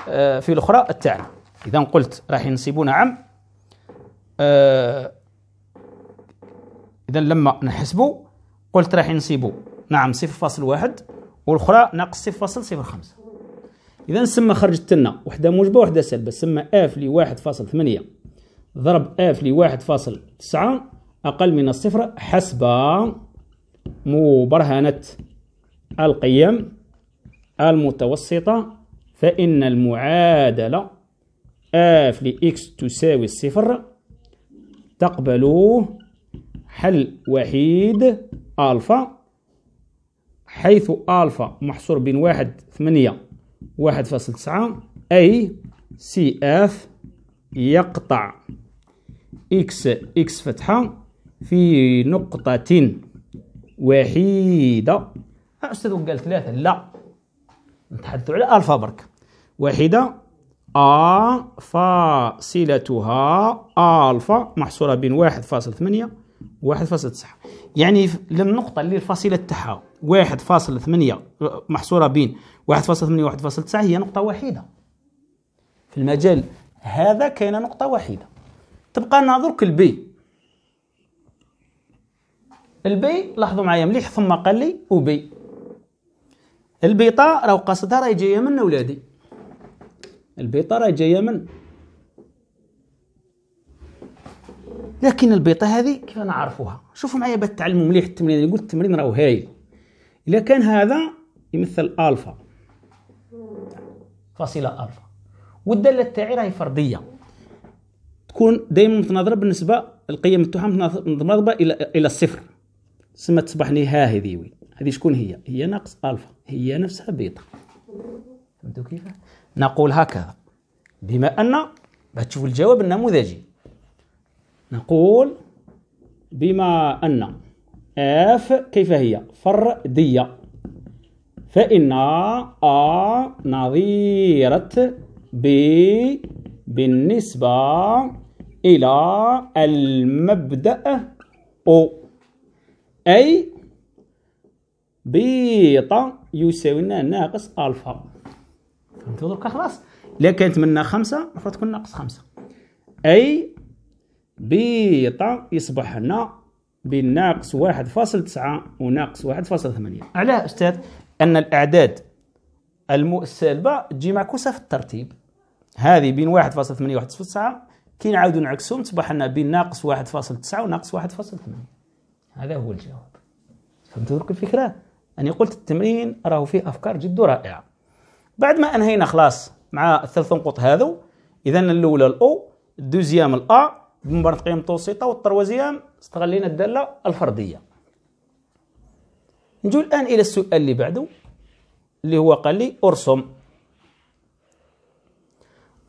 آه، في الاخرى تاعنا اذا قلت راح نصيبو نعم آه اذا لما نحسبوا قلت راح نصيبوا نعم 0.1 والاخرى ناقص 0.05 اذا سما خرجت لنا وحده موجبه وحده سالبه سما اف لي 1.8 ضرب اف لي 1.9 اقل من الصفر حسب مبرهنه القيم المتوسطه فان المعادله اف اكس تساوي الصفر تقبل حل وحيد الفا حيث ألفا محصور بين واحد ثمانية واحد فاصل تسعة أي سي اف يقطع اكس اكس فتحة في نقطة وحيدة أستاذ قال ثلاثة لا نتحدث على ألفا برك واحدة أ فاصلتها ألفا محصورة بين واحد فاصل ثمانية واحد فاصل تسعة يعني للنقطة اللي الفاصلة تاعها 1.8 محصورة بين 1.8 و 1.9 هي نقطة وحيدة في المجال هذا كاينة نقطة وحيدة تبقى لنا درك البي لاحظوا معايا مليح ثم قال لي وبي البيطة راهو قصدها راهي جاية من ولادي البيطة راهي جاية من لكن البيطة هذه كيف نعرفوها شوفوا معايا باش تعلموا مليح التمرين قلت التمرين راهو هايل إذا كان هذا يمثل ألفا فاصلة ألفا والدالة تاعي راهي فردية تكون دائما متناظرة بالنسبة القيم تاعها متناظرة إلى إلى الصفر تسمى نهاية هذي وي هذه شكون هي؟ هي ناقص ألفا هي نفسها بيتا فهمتوا كيف؟ نقول هكذا بما أن تشوفوا الجواب النموذجي نقول بما أن اف كيف هي فردية فإن أ نظيرة ب بالنسبة إلى المبدأ أو أي بيطا يساوي لنا ناقص ألفا فهمتوا دركا خلاص إلا كانت منا خمسة المفروض تكون ناقص خمسة أي بيطا يصبح لنا بين ناقص 1.9 وناقص 1.8 علاه أستاذ أن الأعداد السالبة تجي معكوسة في الترتيب هذه بين 1.8 و 1.9 كي نعاودوا نعكسهم تصبح لنا بين ناقص 1.9 وناقص 1.8 هذا هو الجواب فهمتوا درك الفكرة؟ أنا قلت التمرين راهو فيه أفكار جد رائعة بعد ما أنهينا خلاص مع الثلاث نقط هذو إذا الأولى الأو الدوزيام الأ بمباراه قيم متوسطه والطروازيام استغلينا الداله الفرديه نجو الان الى السؤال اللي بعده اللي هو قال لي ارسم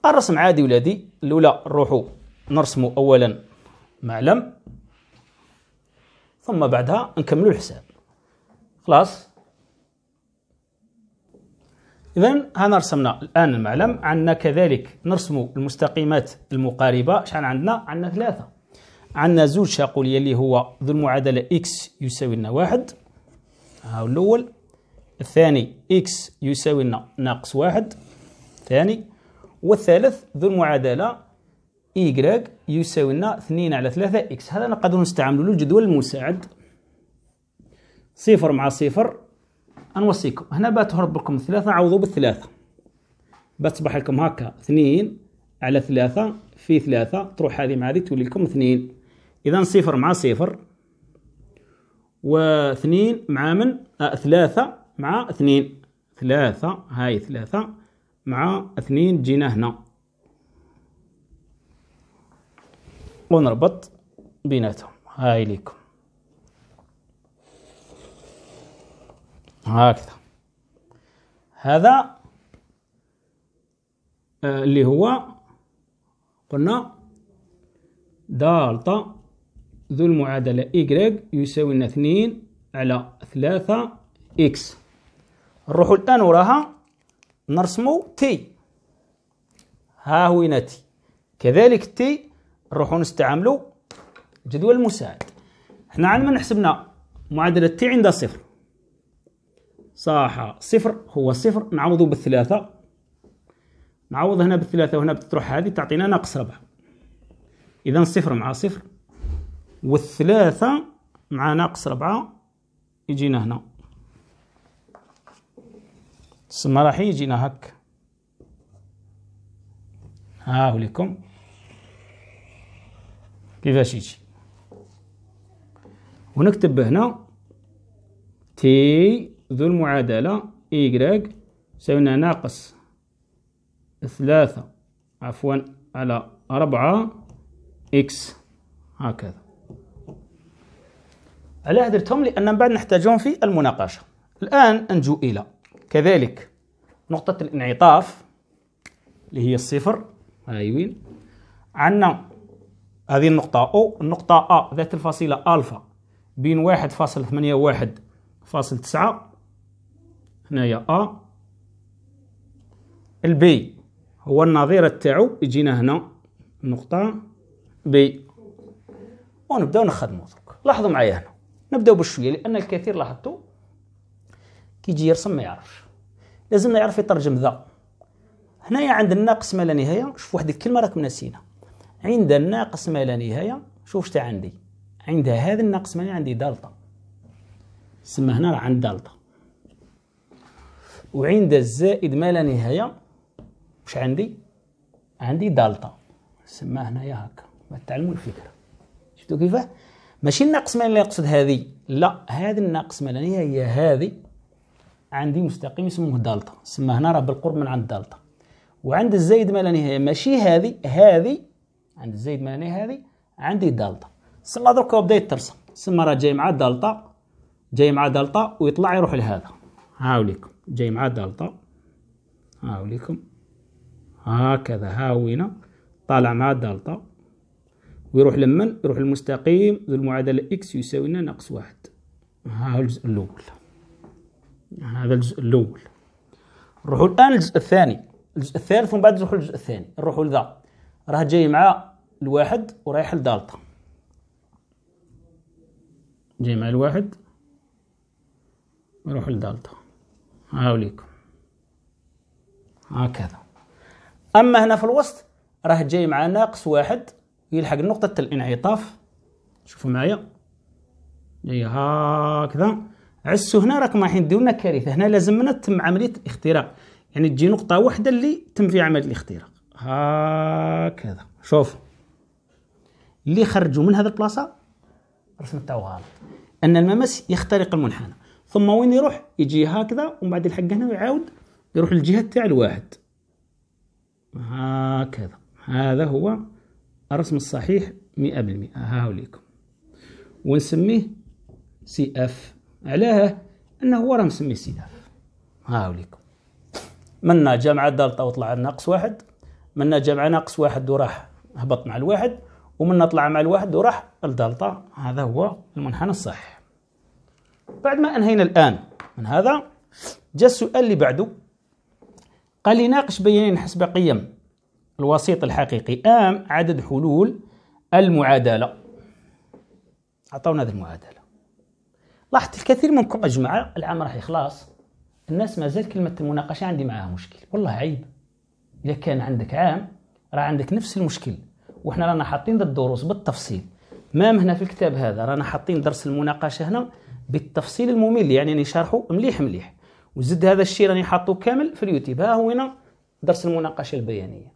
الرسم عادي ولادي الاولى نروحو نرسمو اولا معلم ثم بعدها نكملو الحساب خلاص إذا هنا رسمنا الآن المعلم عندنا كذلك نرسم المستقيمات المقاربة شحال عندنا؟ عندنا ثلاثة عندنا زوج شاقولية اللي هو ذو المعادلة إكس يساوي لنا واحد هاو الأول الثاني إكس يساوي لنا ناقص واحد ثاني والثالث ذو المعادلة إيكغ يساوي لنا اثنين على ثلاثة إكس هذا نقدر نستعمله للجدول المساعد صفر مع صفر نوصيكم هنا بتهرب لكم الثلاثة عوضوا بالثلاثة بتصبح لكم هكا اثنين على ثلاثة في ثلاثة تروح هذه مع هذه تولي لكم اثنين إذا صفر مع صفر واثنين مع من؟ آه ثلاثة مع اثنين ثلاثة هاي ثلاثة مع اثنين جينا هنا ونربط بيناتهم هاي ليكم هكذا هذا آه، اللي هو قلنا دالتا ذو المعادلة إيكغيك يساوي لنا اثنين على ثلاثة إكس نروحو الآن وراها نرسمو تي ها هو تي كذلك تي نروحو نستعملو جدول مساعد حنا عندما حسبنا معادلة تي عند صفر صح صفر هو صفر نعوضه بالثلاثة نعوض هنا بالثلاثة وهنا بتروح هذه تعطينا ناقص ربعة إذا صفر مع صفر والثلاثة مع ناقص ربعة يجينا هنا ثم راح يجينا هك هاهو لكم كيفاش يجي ونكتب هنا تي ذو المعادلة إيكغ يساوينا ناقص ثلاثة عفوا على أربعة إكس هكذا علاه درتهم لأن من بعد نحتاجون في المناقشة الآن نجو إلى كذلك نقطة الانعطاف اللي هي الصفر وين عندنا هذه النقطة أو النقطة أ ذات الفصيلة ألفا بين واحد فاصل ثمانية واحد فاصل تسعة هنايا ا البي هو النظير تاعو يجينا هنا نقطة بي ونبداو نخدمو درك لاحظوا معايا هنا نبداو بالشوية لأن الكثير لاحظتو كي يجي يرسم ما يعرفش لازم يعرف يترجم ذا هنايا عند الناقص ما لا نهاية شوف واحد الكلمة راكم ناسينا الناقص ما لا نهاية شوف شتا عندي عندها هذا الناقص نهاية عندي دالتا سما هنا راه عند دالتا وعند الزائد ما لا نهاية واش عندي عندي دالتا سماها هنايا هكا ما تعلموا الفكرة شفتوا كيفاه ماشي الناقص ما لا يقصد هذه لا هذا الناقص ما لا نهاية هي هذه عندي مستقيم اسمه دالتا سماها هنا راه بالقرب من عند دالتا وعند الزايد ما لا نهاية ماشي هذه هذه عند الزايد ما لا نهاية هذه عندي دالتا سما دركا بدا يترسم سما راه جاي مع دالتا جاي مع دالتا ويطلع يروح لهذا هاوليكم جاي مع دلتا هاوليكم هكذا هاوينا طالع مع دلتا ويروح لمن يروح المستقيم ذو المعادلة إكس يساوي لنا ناقص واحد ها هو الجزء الأول هذا الجزء الأول نروحوا الآن للجزء الثاني الجزء الثالث ومن بعد نروحوا للجزء الثاني نروحوا لذا راه جاي مع الواحد ورايح لدالتا جاي مع الواحد ويروح لدالتا هاوليكم هكذا اما هنا في الوسط راه جاي مع ناقص واحد يلحق نقطة الانعطاف شوفوا معايا جاي هكذا عسو هنا راكم رايحين ديروا لنا كارثة هنا لازمنا تتم عملية اختراق يعني تجي نقطة واحدة اللي تم فيها عملية الاختراق هكذا شوف اللي خرجوا من هذا البلاصة رسم غلط أن الممس يخترق المنحنى ثم وين يروح يجي هكذا ومن بعد يلحق هنا ويعاود يروح للجهة تاع الواحد هكذا هذا هو الرسم الصحيح مئة بالمئة ليكم ونسميه سي اف علاه انه هو راه مسميه سي اف ليكم منا مع دالطة وطلع ناقص واحد منا مع ناقص واحد وراح هبط مع الواحد ومنا طلع مع الواحد وراح الدالطة هذا هو المنحنى الصحيح بعد ما أنهينا الآن من هذا جاء السؤال اللي بعده قال لي ناقش بيانين حسب قيم الوسيط الحقيقي ام عدد حلول المعادله عطاونا هذه المعادله لاحظت الكثير منكم اجمع العام راح يخلص الناس مازال كلمه المناقشه عندي معها مشكل والله عيب اذا كان عندك عام راه عندك نفس المشكل وحنا رانا حاطين الدروس بالتفصيل مام هنا في الكتاب هذا رانا حاطين درس المناقشه هنا بالتفصيل الممل يعني راني شارحه مليح مليح وزد هذا الشيء راني حاطه كامل في اليوتيوب ها هو هنا درس المناقشه البيانيه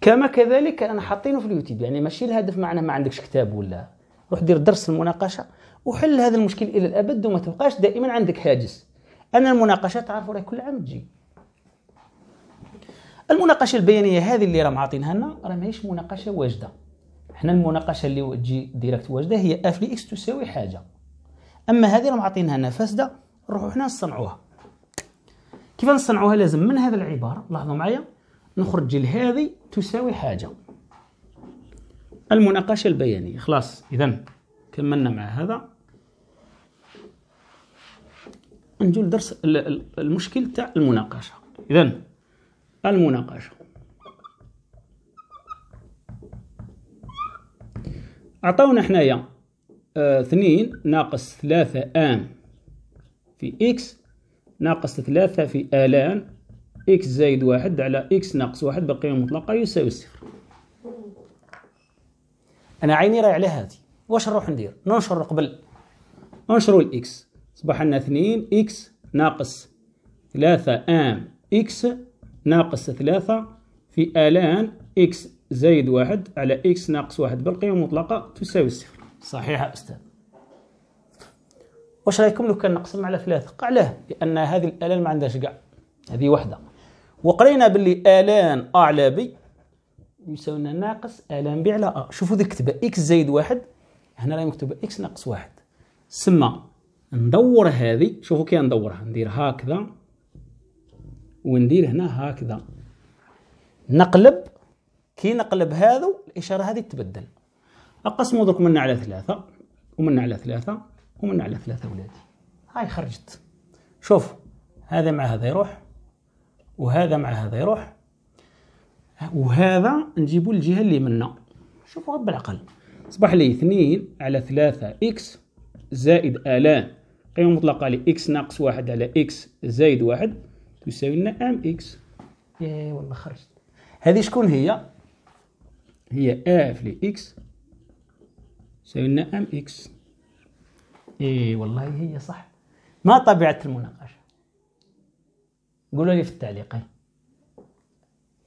كما كذلك انا حاطينه في اليوتيوب يعني ماشي الهدف معناه ما عندكش كتاب ولا روح دير درس المناقشه وحل هذا المشكل الى الابد وما تبقاش دائما عندك هاجس انا المناقشه تعرفوا راه كل عام تجي المناقشه البيانيه هذه اللي راه معاطينها لنا راه ماهيش مناقشه واجده حنا المناقشه اللي تجي ديريكت واجده هي اف لي اكس تساوي حاجه اما هذه راهم عاطينها لنا فاسده نروحو حنا نصنعوها كيف نصنعوها لازم من هذه العباره لاحظوا معايا نخرج لهذه تساوي حاجه المناقشه البيانيه خلاص اذا كملنا مع هذا نجيو لدرس المشكل تاع المناقشه اذا المناقشه عطاونا حنايا آه، اثنين ناقص ثلاثة آن في إكس ناقص ثلاثة في آلان إكس زايد واحد على إكس ناقص واحد بقية مطلقة يساوي الصفر أنا عيني راي على هذه واش نروح ندير ننشر قبل ننشر الإكس صبح لنا اثنين إكس ناقص ثلاثة آن إكس ناقص ثلاثة في آلان إكس زايد واحد على إكس ناقص واحد بالقيمة المطلقة تساوي الصفر صحيح أستاذ واش رايكم لو كان نقسم على ثلاثة علاه لأن هذه الآلان ما عندهاش كاع هذه واحدة وقرينا باللي آلان أ على بي يساوي ناقص آلان بي على أ شوفوا ذي كتبة إكس زايد واحد هنا راهي مكتوبة إكس ناقص واحد سما ندور هذه شوفوا كي ندورها ندير هكذا وندير هنا هكذا نقلب كي نقلب هذا الإشارة هذه تبدل اقسم درك منا على ثلاثة ومنا على ثلاثة ومنا على ثلاثة ولادي هاي خرجت شوف هذا مع هذا يروح وهذا مع هذا يروح وهذا نجيبو الجهة اللي منا شوفوا بالعقل صبح لي اثنين على ثلاثة إكس زائد آلان قيمة مطلقة اكس ناقص واحد على إكس زائد واحد تساوي لنا أم إكس يا والله خرجت هذه شكون هي هي اف لإكس تساوي لنا ام إكس اي والله هي صح ما طبيعة المناقشة قولوا لي في التعليقين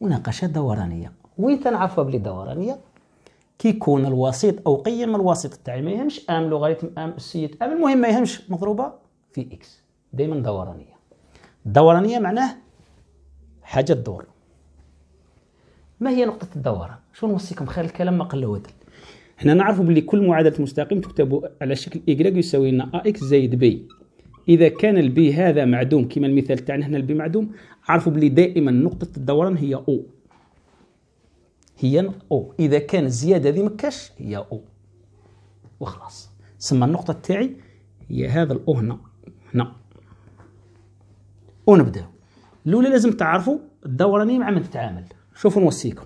مناقشة دورانية وين تنعرفوا بلي دورانية كيكون الوسيط أو قيم الوسيط تاعي ما يهمش أم لوغاريتم أم سيد أم المهم ما يهمش مضروبة في إكس دائما دورانية دورانية معناه حاجة تدور ما هي نقطه الدوره شو نوصيكم خير الكلام ما قل ودل احنا نعرفوا باللي كل معادله مستقيم تكتب على شكل y يساوي لنا ax زائد بي اذا كان البي هذا معدوم كما المثال تاعنا هنا البي معدوم عرفوا بلي دائما نقطه الدوران هي او هي او اذا كان الزياده هذه مكاش هي او وخلاص سما النقطه تاعي هي هذا الاو هنا هنا ونبداو الاولى لازم تعرفوا الدورانيه مع من تتعامل شوفوا نوصيكم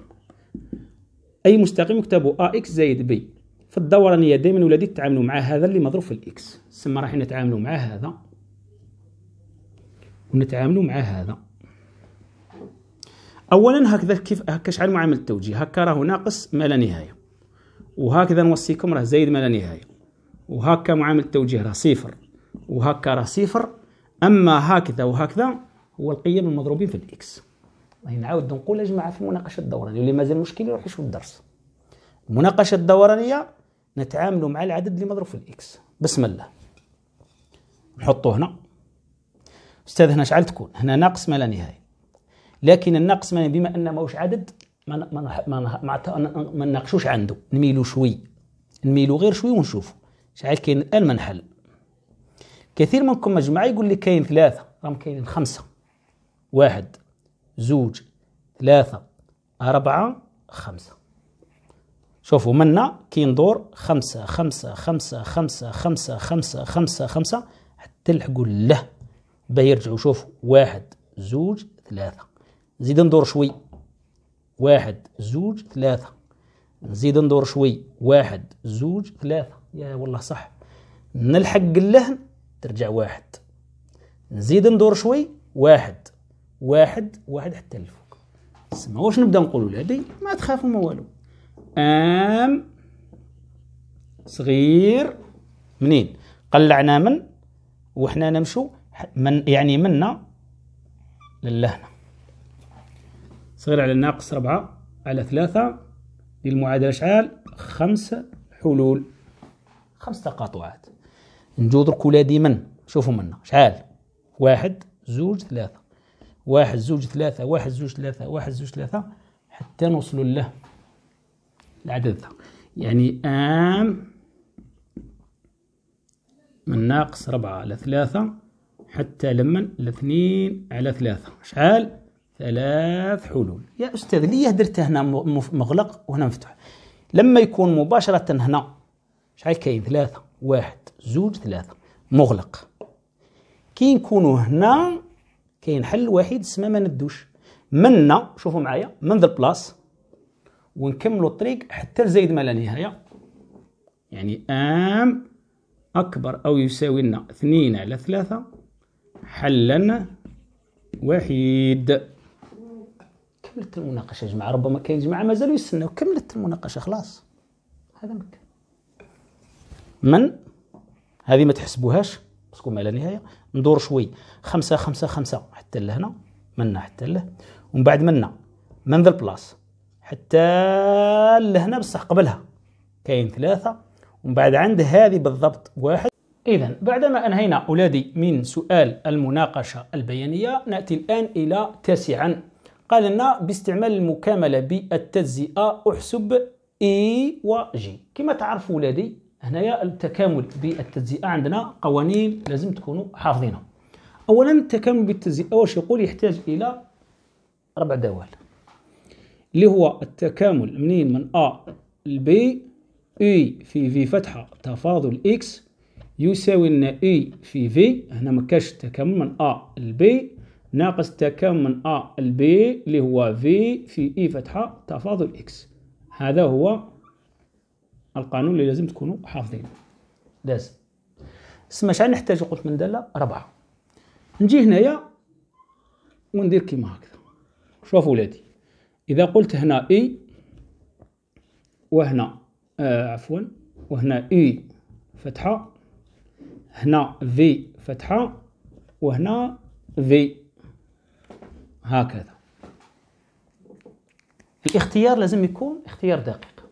اي مستقيم يكتبوا ا اكس زائد بي في الدورانيه دائما ولادي تتعاملوا مع هذا اللي مضروب في الاكس تسمى راح نتعاملوا مع هذا ونتعاملوا مع هذا اولا هكذا كيف هكا شحال معامله التوجيه هكا راه ناقص ما لا نهايه وهكذا نوصيكم راه زايد ما لا نهايه وهكا معامله التوجيه راه صفر وهكا راه صفر اما هكذا وهكذا هو القيم المضروبين في الاكس غادي نعاود نقول يا جماعه في المناقشه الدورانيه واللي مازال مشكل يروح يشوف الدرس المناقشه الدورانيه نتعاملوا مع العدد اللي مضروب في الاكس بسم الله نحطوه هنا استاذ هنا شحال تكون هنا ناقص ما لا نهايه لكن الناقص ما بما ان ماهوش عدد ما ما ما ما, ما نناقشوش عنده نميلو شوي نميلو غير شوي ونشوفوا شحال كاين الان ما نحل كثير منكم يا جماعه يقول لي كاين ثلاثه راهم كاينين خمسه واحد زوج ثلاثة أربعة خمسة شوفوا منا كي دور خمسة خمسة خمسة خمسة خمسة خمسة خمسة خمسة حتى لحقوا له باه يرجعوا شوفوا واحد زوج ثلاثة نزيد ندور شوي واحد زوج ثلاثة نزيد ندور شوي واحد زوج ثلاثة يا والله صح نلحق اللهن ترجع واحد نزيد ندور شوي واحد واحد واحد حتى الفوق سما واش نبدا نقولوا لهادي ما تخافوا ما والو ام صغير منين قلعنا من وحنا نمشو من يعني منا للهنا صغير على ناقص ربعة على ثلاثة للمعادلة شحال خمس حلول خمس تقاطعات نجو دركو ولادي من شوفوا منا شحال واحد زوج ثلاثة واحد زوج ثلاثة واحد زوج ثلاثة واحد زوج ثلاثة حتى نوصلوا له العدد ذا يعني آم من ناقص ربعة على ثلاثة حتى لمن الاثنين على ثلاثة شحال ثلاث حلول يا أستاذ ليه درت هنا مغلق وهنا مفتوح لما يكون مباشرة هنا شحال كاين ثلاثة واحد زوج ثلاثة مغلق كي نكونوا هنا كاين حل واحد سما ما ندوش منا شوفوا معايا من ذا بلاص ونكملوا الطريق حتى لزايد ما لا نهايه يعني ام اكبر او يساوي لنا اثنين على ثلاثة حلا وحيد كملت المناقشه يا جماعه ربما كاين جماعه مازالوا يستناو كملت المناقشه خلاص هذا مكان من هذه ما تحسبوهاش باسكو ما لا نهايه ندور شوي خمسة خمسة خمسة حتى لهنا من حتى له ومن بعد منا من ذا البلاص حتى لهنا بصح قبلها كاين ثلاثة ومن بعد عند هذه بالضبط واحد إذا بعدما أنهينا أولادي من سؤال المناقشة البيانية نأتي الآن إلى تاسعا قال لنا باستعمال المكاملة بالتجزئة أحسب إي و جي كما تعرفوا أولادي هنايا التكامل بالتجزئة عندنا قوانين لازم تكونوا حافظينها اولا التكامل بالتزيين اول شيء يقول يحتاج الى ربع دوال اللي هو التكامل منين من ا لبي اي في في فتحه تفاضل اكس يساوي لنا اي e في في هنا ما كاش التكامل من ا لبي ناقص التكامل من ا لبي اللي هو في في e اي فتحه تفاضل اكس هذا هو القانون اللي لازم تكونوا حافظينه لازم اسمع شحال نحتاج قلت من داله ربعه نجي هنايا وندير كيما هكذا شوف ولادي اذا قلت هنا اي وهنا آه عفوا وهنا اي فتحه هنا في فتحه وهنا في هكذا الاختيار لازم يكون اختيار دقيق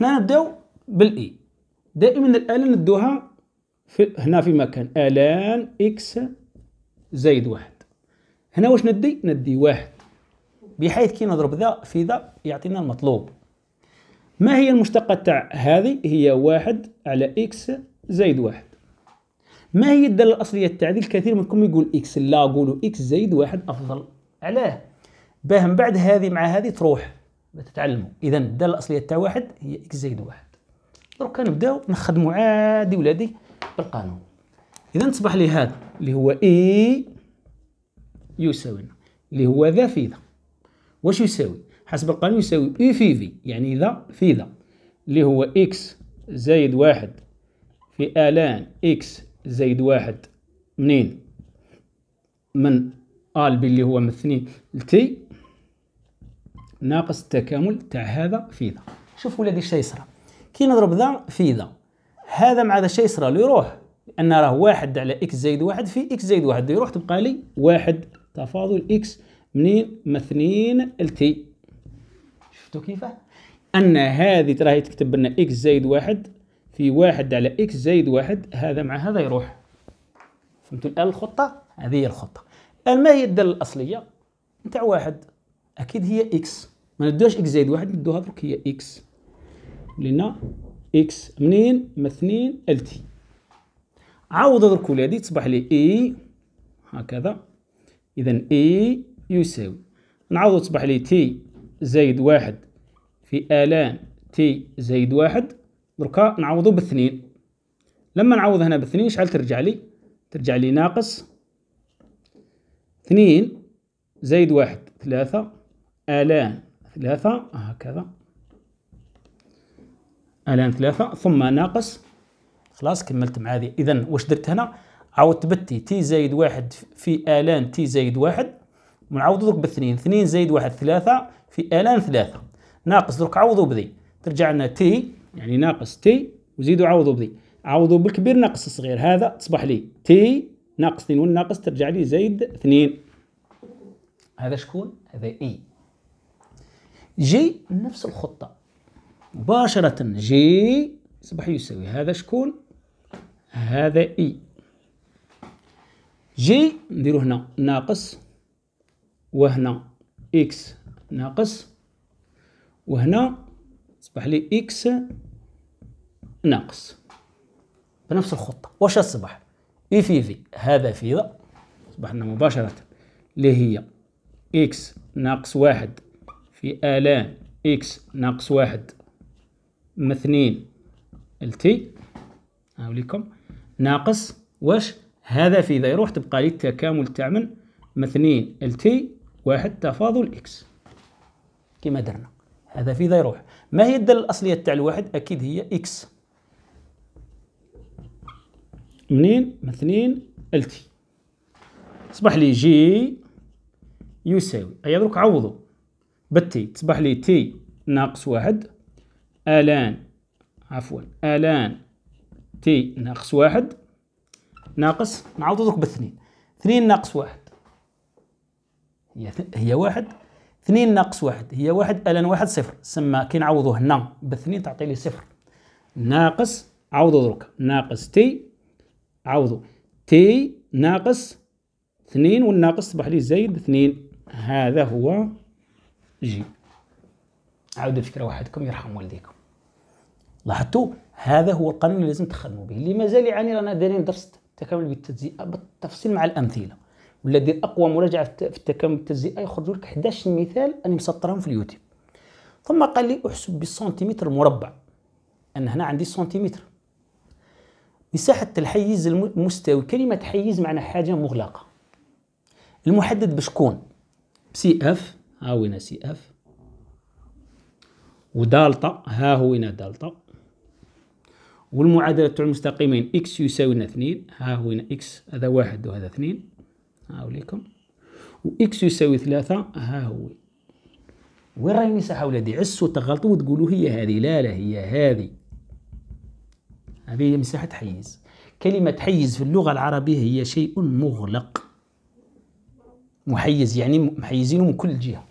هنا نبداو بالاي دائما الاله ندوها في هنا في مكان الان اكس زايد واحد هنا واش ندي ندي واحد بحيث كي نضرب ذا في ذا يعطينا المطلوب ما هي المشتقة تاع هذه هي واحد على اكس زايد واحد ما هي الدالة الأصلية تاع ذي الكثير منكم يقول اكس لا قولوا اكس زايد واحد أفضل علاه باه من بعد هذه مع هذه تروح تتعلموا إذا الدالة الأصلية تاع واحد هي اكس زايد واحد دروك نبداو نخدموا عادي ولادي بالقانون اذا تصبح لي هذا اللي هو اي يساوي اللي هو ذا في ذا واش يساوي حسب القانون يساوي اي في في يعني ذا في ذا اللي هو اكس زايد واحد في الان اكس زايد واحد منين من بي اللي هو من اثنين لتي ناقص التكامل تاع هذا في ذا شوف ولادي اش يصرى كي نضرب ذا في ذا هذا مع هذا الشيء صرا يروح لان راه واحد على اكس زائد واحد في اكس زائد واحد يروح تبقى لي واحد تفاضل اكس منين ما 2 لتي شفتوا كيفاه ان هذه تراهي تكتب لنا اكس زائد واحد في واحد على اكس زائد واحد هذا مع هذا يروح فهمتوا الان الخطه هذه هي الخطه الان ما هي الداله الاصليه نتاع واحد اكيد هي اكس ما ندوش اكس زائد واحد ندوها دروك هي اكس لان اكس منين ما 2 ال تي عوض هذا الكل هذه تصبح لي اي هكذا اذا اي يساوي نعوض تصبح لي تي زايد واحد في الان تي زايد واحد دركا نعوضو باثنين لما نعوض هنا باثنين شحال ترجع لي ترجع لي ناقص اثنين زايد واحد ثلاثة الان ثلاثة هكذا الان ثلاثة ثم ناقص خلاص كملت مع هذه اذا واش درت هنا عاودت بتي تي زايد واحد في الان تي زايد واحد ونعوضو درك باثنين اثنين زايد واحد ثلاثة في الان ثلاثة ناقص درك عوضوا بذي ترجع لنا تي يعني ناقص تي وزيدوا عوضوا بذي عوضوا بالكبير ناقص الصغير هذا تصبح لي تي ناقص اثنين والناقص ترجع لي زايد اثنين هذا شكون هذا اي جي نفس الخطه مباشرة جي يصبح يساوي هذا شكون هذا إي e. جي نديرو هنا ناقص وهنا إكس ناقص وهنا يصبح لي إكس ناقص بنفس الخطة واش أصبح إي e في في هذا في ذا أصبح لنا مباشرة اللي هي إكس ناقص واحد في آلان إكس ناقص واحد مثنين 2 ال تي هاوليكم ناقص واش هذا في ذا يروح تبقى لي التكامل تاع من مثنين 2 ال تي واحد تفاضل اكس كما درنا هذا في ذا يروح ما هي الداله الاصليه تاع الواحد اكيد هي اكس منين مثنين 2 ال تي تصبح لي جي يساوي أيا دروك عوضوا بالتي تصبح لي تي ناقص واحد الان عفوا الان تي ناقص واحد ناقص نعوضك باثنين اثنين ناقص واحد هي هي واحد اثنين ناقص واحد هي واحد الان واحد صفر سما كي نعوضو هنا باثنين تعطي لي صفر ناقص عوضو درك ناقص تي عوضو تي ناقص اثنين والناقص صبح لي زايد اثنين هذا هو جي عاودوا الفكره وحدكم يرحم والديكم لاحظتوا هذا هو القانون اللي لازم تخدموا به اللي مازال يعاني رانا دايرين درس التكامل بالتجزئه بالتفصيل مع الامثله ولا دير اقوى مراجعه في التكامل بالتجزئه يخرجوا لك 11 مثال انا مسطرهم في اليوتيوب ثم قال لي احسب بالسنتيمتر مربع انا هنا عندي سنتيمتر مساحه الحيز المستوي كلمه حيز معنى حاجه مغلقه المحدد بشكون سي اف ها هو سي اف ودالتا ها هو دالتا والمعادله تاع المستقيمين اكس يساوي لنا اثنين ها هو هنا اكس هذا واحد وهذا اثنين ها ليكم واكس يساوي ثلاثة ها هو وين راهي المساحه ولادي عسوا تغلطوا وتقولوا هي هذه لا لا هي هذه هذه هي مساحه حيز كلمه حيز في اللغه العربيه هي شيء مغلق محيز يعني محيزينه من كل جهه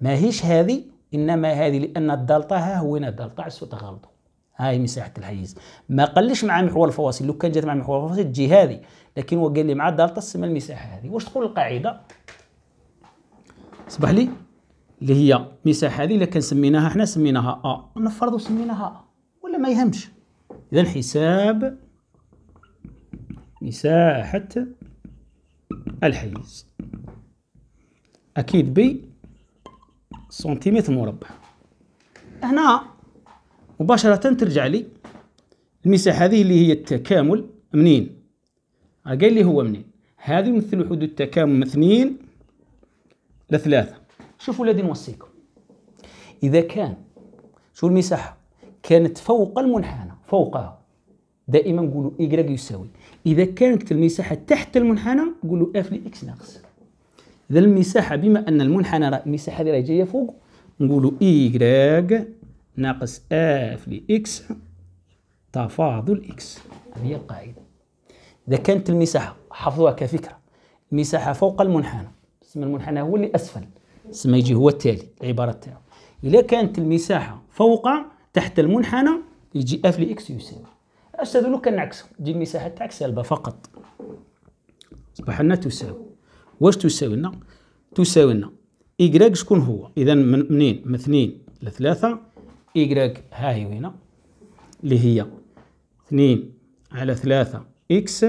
ماهيش هذه انما هذه لان الدلطه ها هو هنا الدلطة، عسوا تغلطوا هاي مساحه الحيز ما قلش مع محور الفواصل لو كان جات مع محور الفواصل تجي هذه لكن هو قال لي مع دالتا تسمى المساحه هذه واش تقول القاعده صبح لي اللي هي المساحه هذه الا كان سميناها حنا سميناها ا نفرضوا سميناها ا ولا ما يهمش اذا حساب مساحه الحيز اكيد ب سنتيمتر مربع هنا مباشرة ترجع لي المساحة هذه اللي هي التكامل منين أه، قال لي هو منين هذه يمثل حدود التكامل من اثنين لثلاثة شوفوا الذي نوصيكم إذا كان شو المساحة كانت فوق المنحنى فوقها دائما نقولوا إيكغيك يساوي إذا كانت المساحة تحت المنحنى نقولوا اف لإكس ناقص إذا المساحة بما أن المنحنى المساحة هذه جاية فوق نقولوا إيكغيك ناقص اف لإكس تفاضل إكس هذه القاعدة إذا كانت المساحة حفظوها كفكرة المساحة فوق المنحنى اسم المنحنى هو اللي أسفل اسم يجي هو التالي العبارة تاعو إذا كانت المساحة فوق تحت المنحنى يجي اف لإكس يساوي أستاذ لو كان نعكسه تجي المساحة تاعك سالبة فقط أصبح لنا تساوي واش تساوي لنا؟ تساوي لنا إيكغيك شكون هو؟ إذا من منين؟ من اثنين لثلاثة إيكغيك هاهي هنا اللي هي اثنين على ثلاثة إكس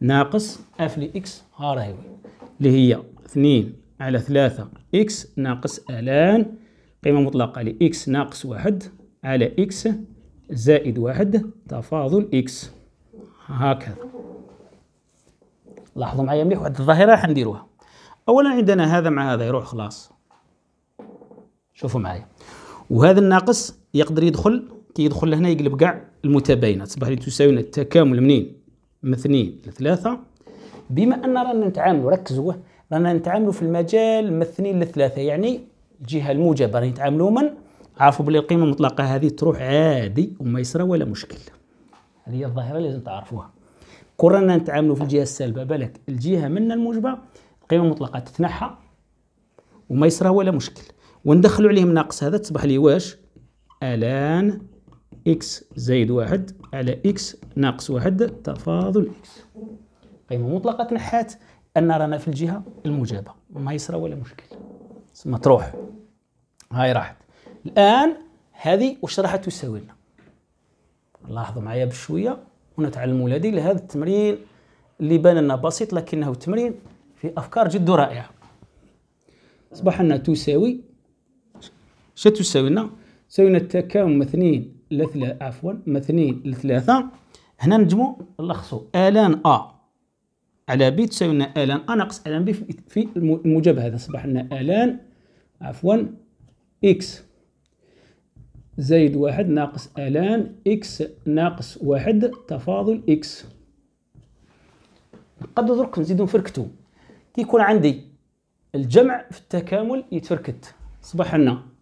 ناقص اف لإكس ها راهي وين اللي هي اثنين على ثلاثة إكس ناقص الآن قيمة مطلقة لإكس ناقص واحد على إكس زائد واحد تفاضل إكس هكذا لاحظوا معايا مليح واحد الظاهرة راح نديروها أولا عندنا هذا مع هذا يروح خلاص شوفوا معايا وهذا الناقص يقدر يدخل كي يدخل لهنا يقلب كاع المتباينات تصبح لي تساوينا التكامل منين من اثنين لثلاثة بما أن رانا نتعاملوا ركزوا رانا نتعاملوا في المجال من اثنين لثلاثة يعني الجهة الموجبة رانا نتعاملوا من عارفوا بلي القيمة المطلقة هذه تروح عادي وما يسرى ولا مشكل هذه الظاهرة لازم تعرفوها كون رانا نتعاملوا في الجهة السالبة بالك الجهة من الموجبة القيمة المطلقة تتنحى وما يسرى ولا مشكل وندخلوا عليهم ناقص هذا تصبح لي واش الان اكس زايد واحد على اكس ناقص واحد تفاضل اكس قيمة مطلقة تنحات أن رانا في الجهة الموجبه ما يسرى ولا مشكل تروح هاي راحت الآن هذه واش راح تساوي لنا لاحظوا معايا بشوية ونتعلموا لدي لهذا التمرين اللي بان لنا بسيط لكنه تمرين في أفكار جد رائعة أصبح لنا تساوي شتساوي لنا تساوي لنا التكامل مثنين لثلاثة عفوا مثنين لثلاثة هنا نجمو نلخصو الان ا على بي تساوي لنا الان ا ناقص الان بي في الموجب هذا صبح لنا الان عفوا اكس زايد واحد ناقص الان اكس ناقص واحد تفاضل اكس نقدو درك نزيدو نفركتو كيكون عندي الجمع في التكامل يتفركت صبح لنا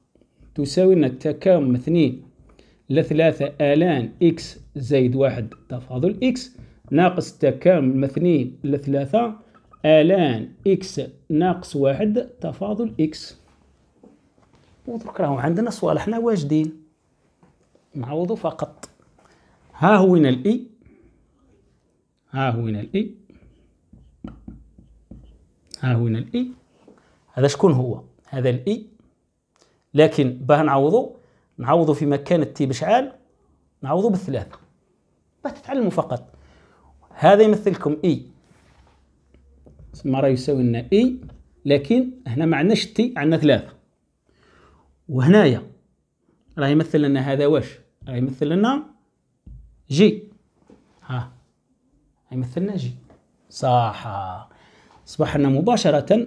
تساوي أن التكامل اثنين لثلاثة آلان إكس زائد واحد تفاضل إكس ناقص تكامل اثنين لثلاثة آلان إكس ناقص واحد تفاضل إكس ودرك راهو عندنا صوالحنا واجدين نعوضو فقط ها هو هنا الإي e؟ ها هو هنا الإي e؟ ها هو هنا الإي e؟ هذا شكون هو هذا الإي لكن باه نعوضو نعوضو في مكان التي بشعال نعوضو بالثلاثة باه تتعلموا فقط هذا يمثلكم اي راه يساوي لنا اي لكن هنا ما عندناش تي عندنا ثلاثة وهنايا راه يمثل لنا هذا واش راه يمثل لنا جي ها يمثل لنا جي صح اصبحنا مباشرة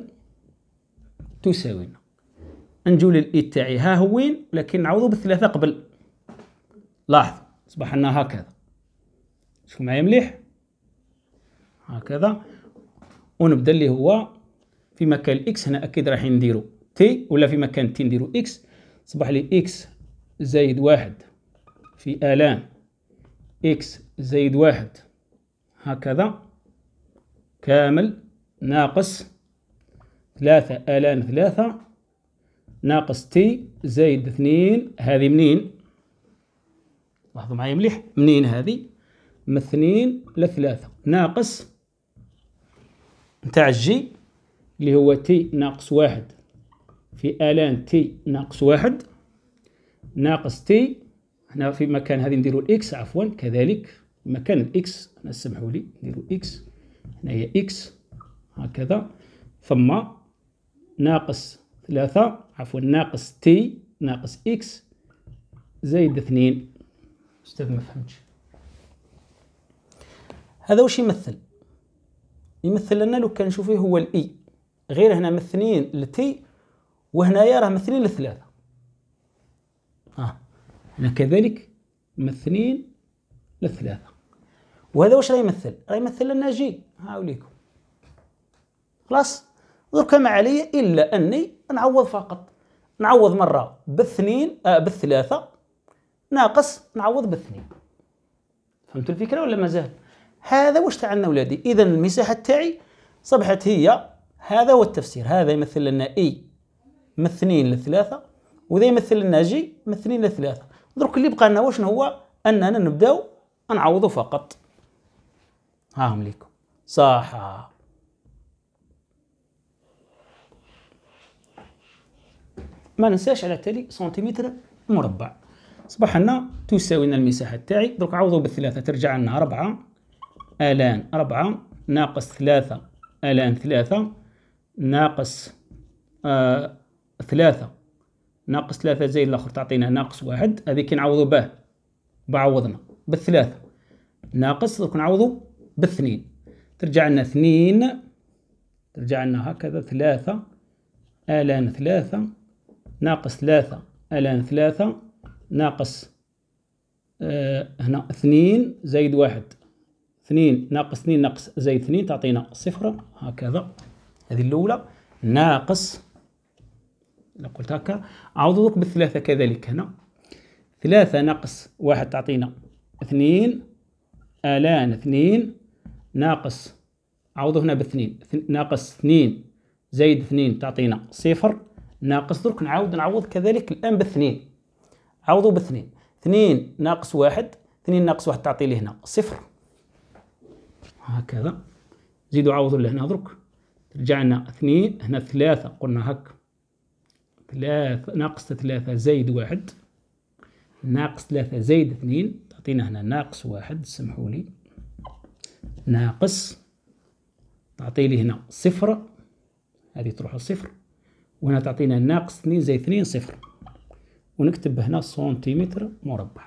تساوي نجيو للإيد تاعي ها هو وين ولكن نعوضو بالثلاثة قبل لاحظ أصبح لنا هكذا شوفو معايا مليح هكذا ونبدا اللي هو في مكان الاكس هنا اكيد راح نديرو تي ولا في مكان تي نديرو اكس صبح لي اكس زايد واحد في الان اكس زايد واحد هكذا كامل ناقص ثلاثة الان ثلاثة ناقص تي زائد اثنين هذه منين لاحظوا معايا مليح منين هذه من اثنين لثلاثة ناقص نتاع جي اللي هو تي ناقص واحد في آلان تي ناقص واحد ناقص تي هنا في مكان هذه نديرو الإكس عفوا كذلك مكان الإكس أنا سمحوا لي نديرو إكس هنايا إكس هكذا ثم ناقص ثلاثة عفوا ناقص تي ناقص إكس زائد اثنين أستاذ ما فهمتش هذا واش يمثل يمثل لنا لو كان نشوفه هو الإي e، غير هنا مثلين لتي وهنايا راه مثلين لثلاثة آه هنا كذلك مثلين لثلاثة وهذا واش راه يمثل؟ راه يمثل لنا جي هاوليكم خلاص درك ما علي إلا أني نعوض فقط نعوض مرة بالثنين آه بالثلاثة ناقص نعوض بالثنين فهمتوا الفكرة ولا مازال هذا واش تاعنا ولادي إذا المساحة تاعي صبحت هي هذا هو التفسير هذا يمثل لنا إي من اثنين لثلاثة وذا يمثل لنا جي من اثنين لثلاثة درك اللي بقى لنا واش هو أننا نبداو نعوضوا فقط هاهم ليكم صح ما ننساش على التالي سنتيمتر مربع اصبح لنا تساوي لنا المساحه تاعي درك عوضوا بالثلاثه ترجع لنا 4 الان 4 ناقص 3 الان 3 ناقص 3 آه ناقص 3 زي الاخر تعطينا ناقص 1 هذه كي نعوضوا به بعوضنا بالثلاثه ناقص درك نعوضوا باثنين ترجع لنا اثنين ترجع لنا هكذا ثلاثة آلان ثلاثة ناقص ثلاثة الآن ثلاثة ناقص آه، هنا اثنين زايد واحد اثنين ناقص اثنين ناقص زايد اثنين تعطينا صفر هكذا هذه الأولى ناقص إذا قلت هكا أعوضك بالثلاثة كذلك هنا ثلاثة ناقص واحد تعطينا اثنين آلان اثنين ناقص عوض هنا باثنين ناقص اثنين زايد اثنين تعطينا صفر ناقص درك نعاود نعوض كذلك الآن باثنين عوضوا باثنين اثنين ناقص واحد اثنين ناقص واحد تعطي لي هنا صفر هكذا زيدوا عوضوا لهنا درك ترجع لنا اثنين هنا ثلاثة قلنا هك ثلاثة ناقص ثلاثة زايد واحد ناقص ثلاثة زايد اثنين تعطينا هنا ناقص واحد سمحوا لي ناقص تعطي لي هنا صفر هذه تروح لصفر وهنا تعطينا ناقص 2 زي 2 صفر ونكتب هنا سنتيمتر مربع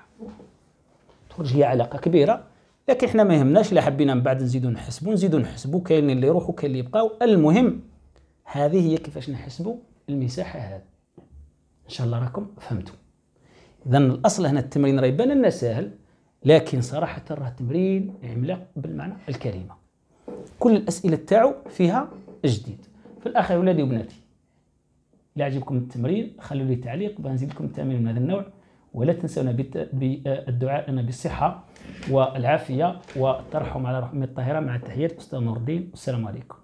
تخرج هي علاقه كبيره لكن احنا ما يهمناش لا حبينا من بعد نزيدو نحسبو نزيدو نحسبو كاين اللي يروحو كاين اللي يبقاو المهم هذه هي كيفاش نحسبو المساحه هذه ان شاء الله راكم فهمتوا اذا الاصل هنا التمرين راه يبان لنا ساهل لكن صراحه راه تمرين عملاق بالمعنى الكلمه كل الاسئله تاعو فيها جديد في الاخر ولادي وبناتي إذا عجبكم التمرين خلوا لي تعليق بنزيد لكم من هذا النوع ولا تنسونا بالدعاء لنا بالصحة والعافية والترحم على رحمة الطاهرة مع تحيات أستاذ نور الدين والسلام عليكم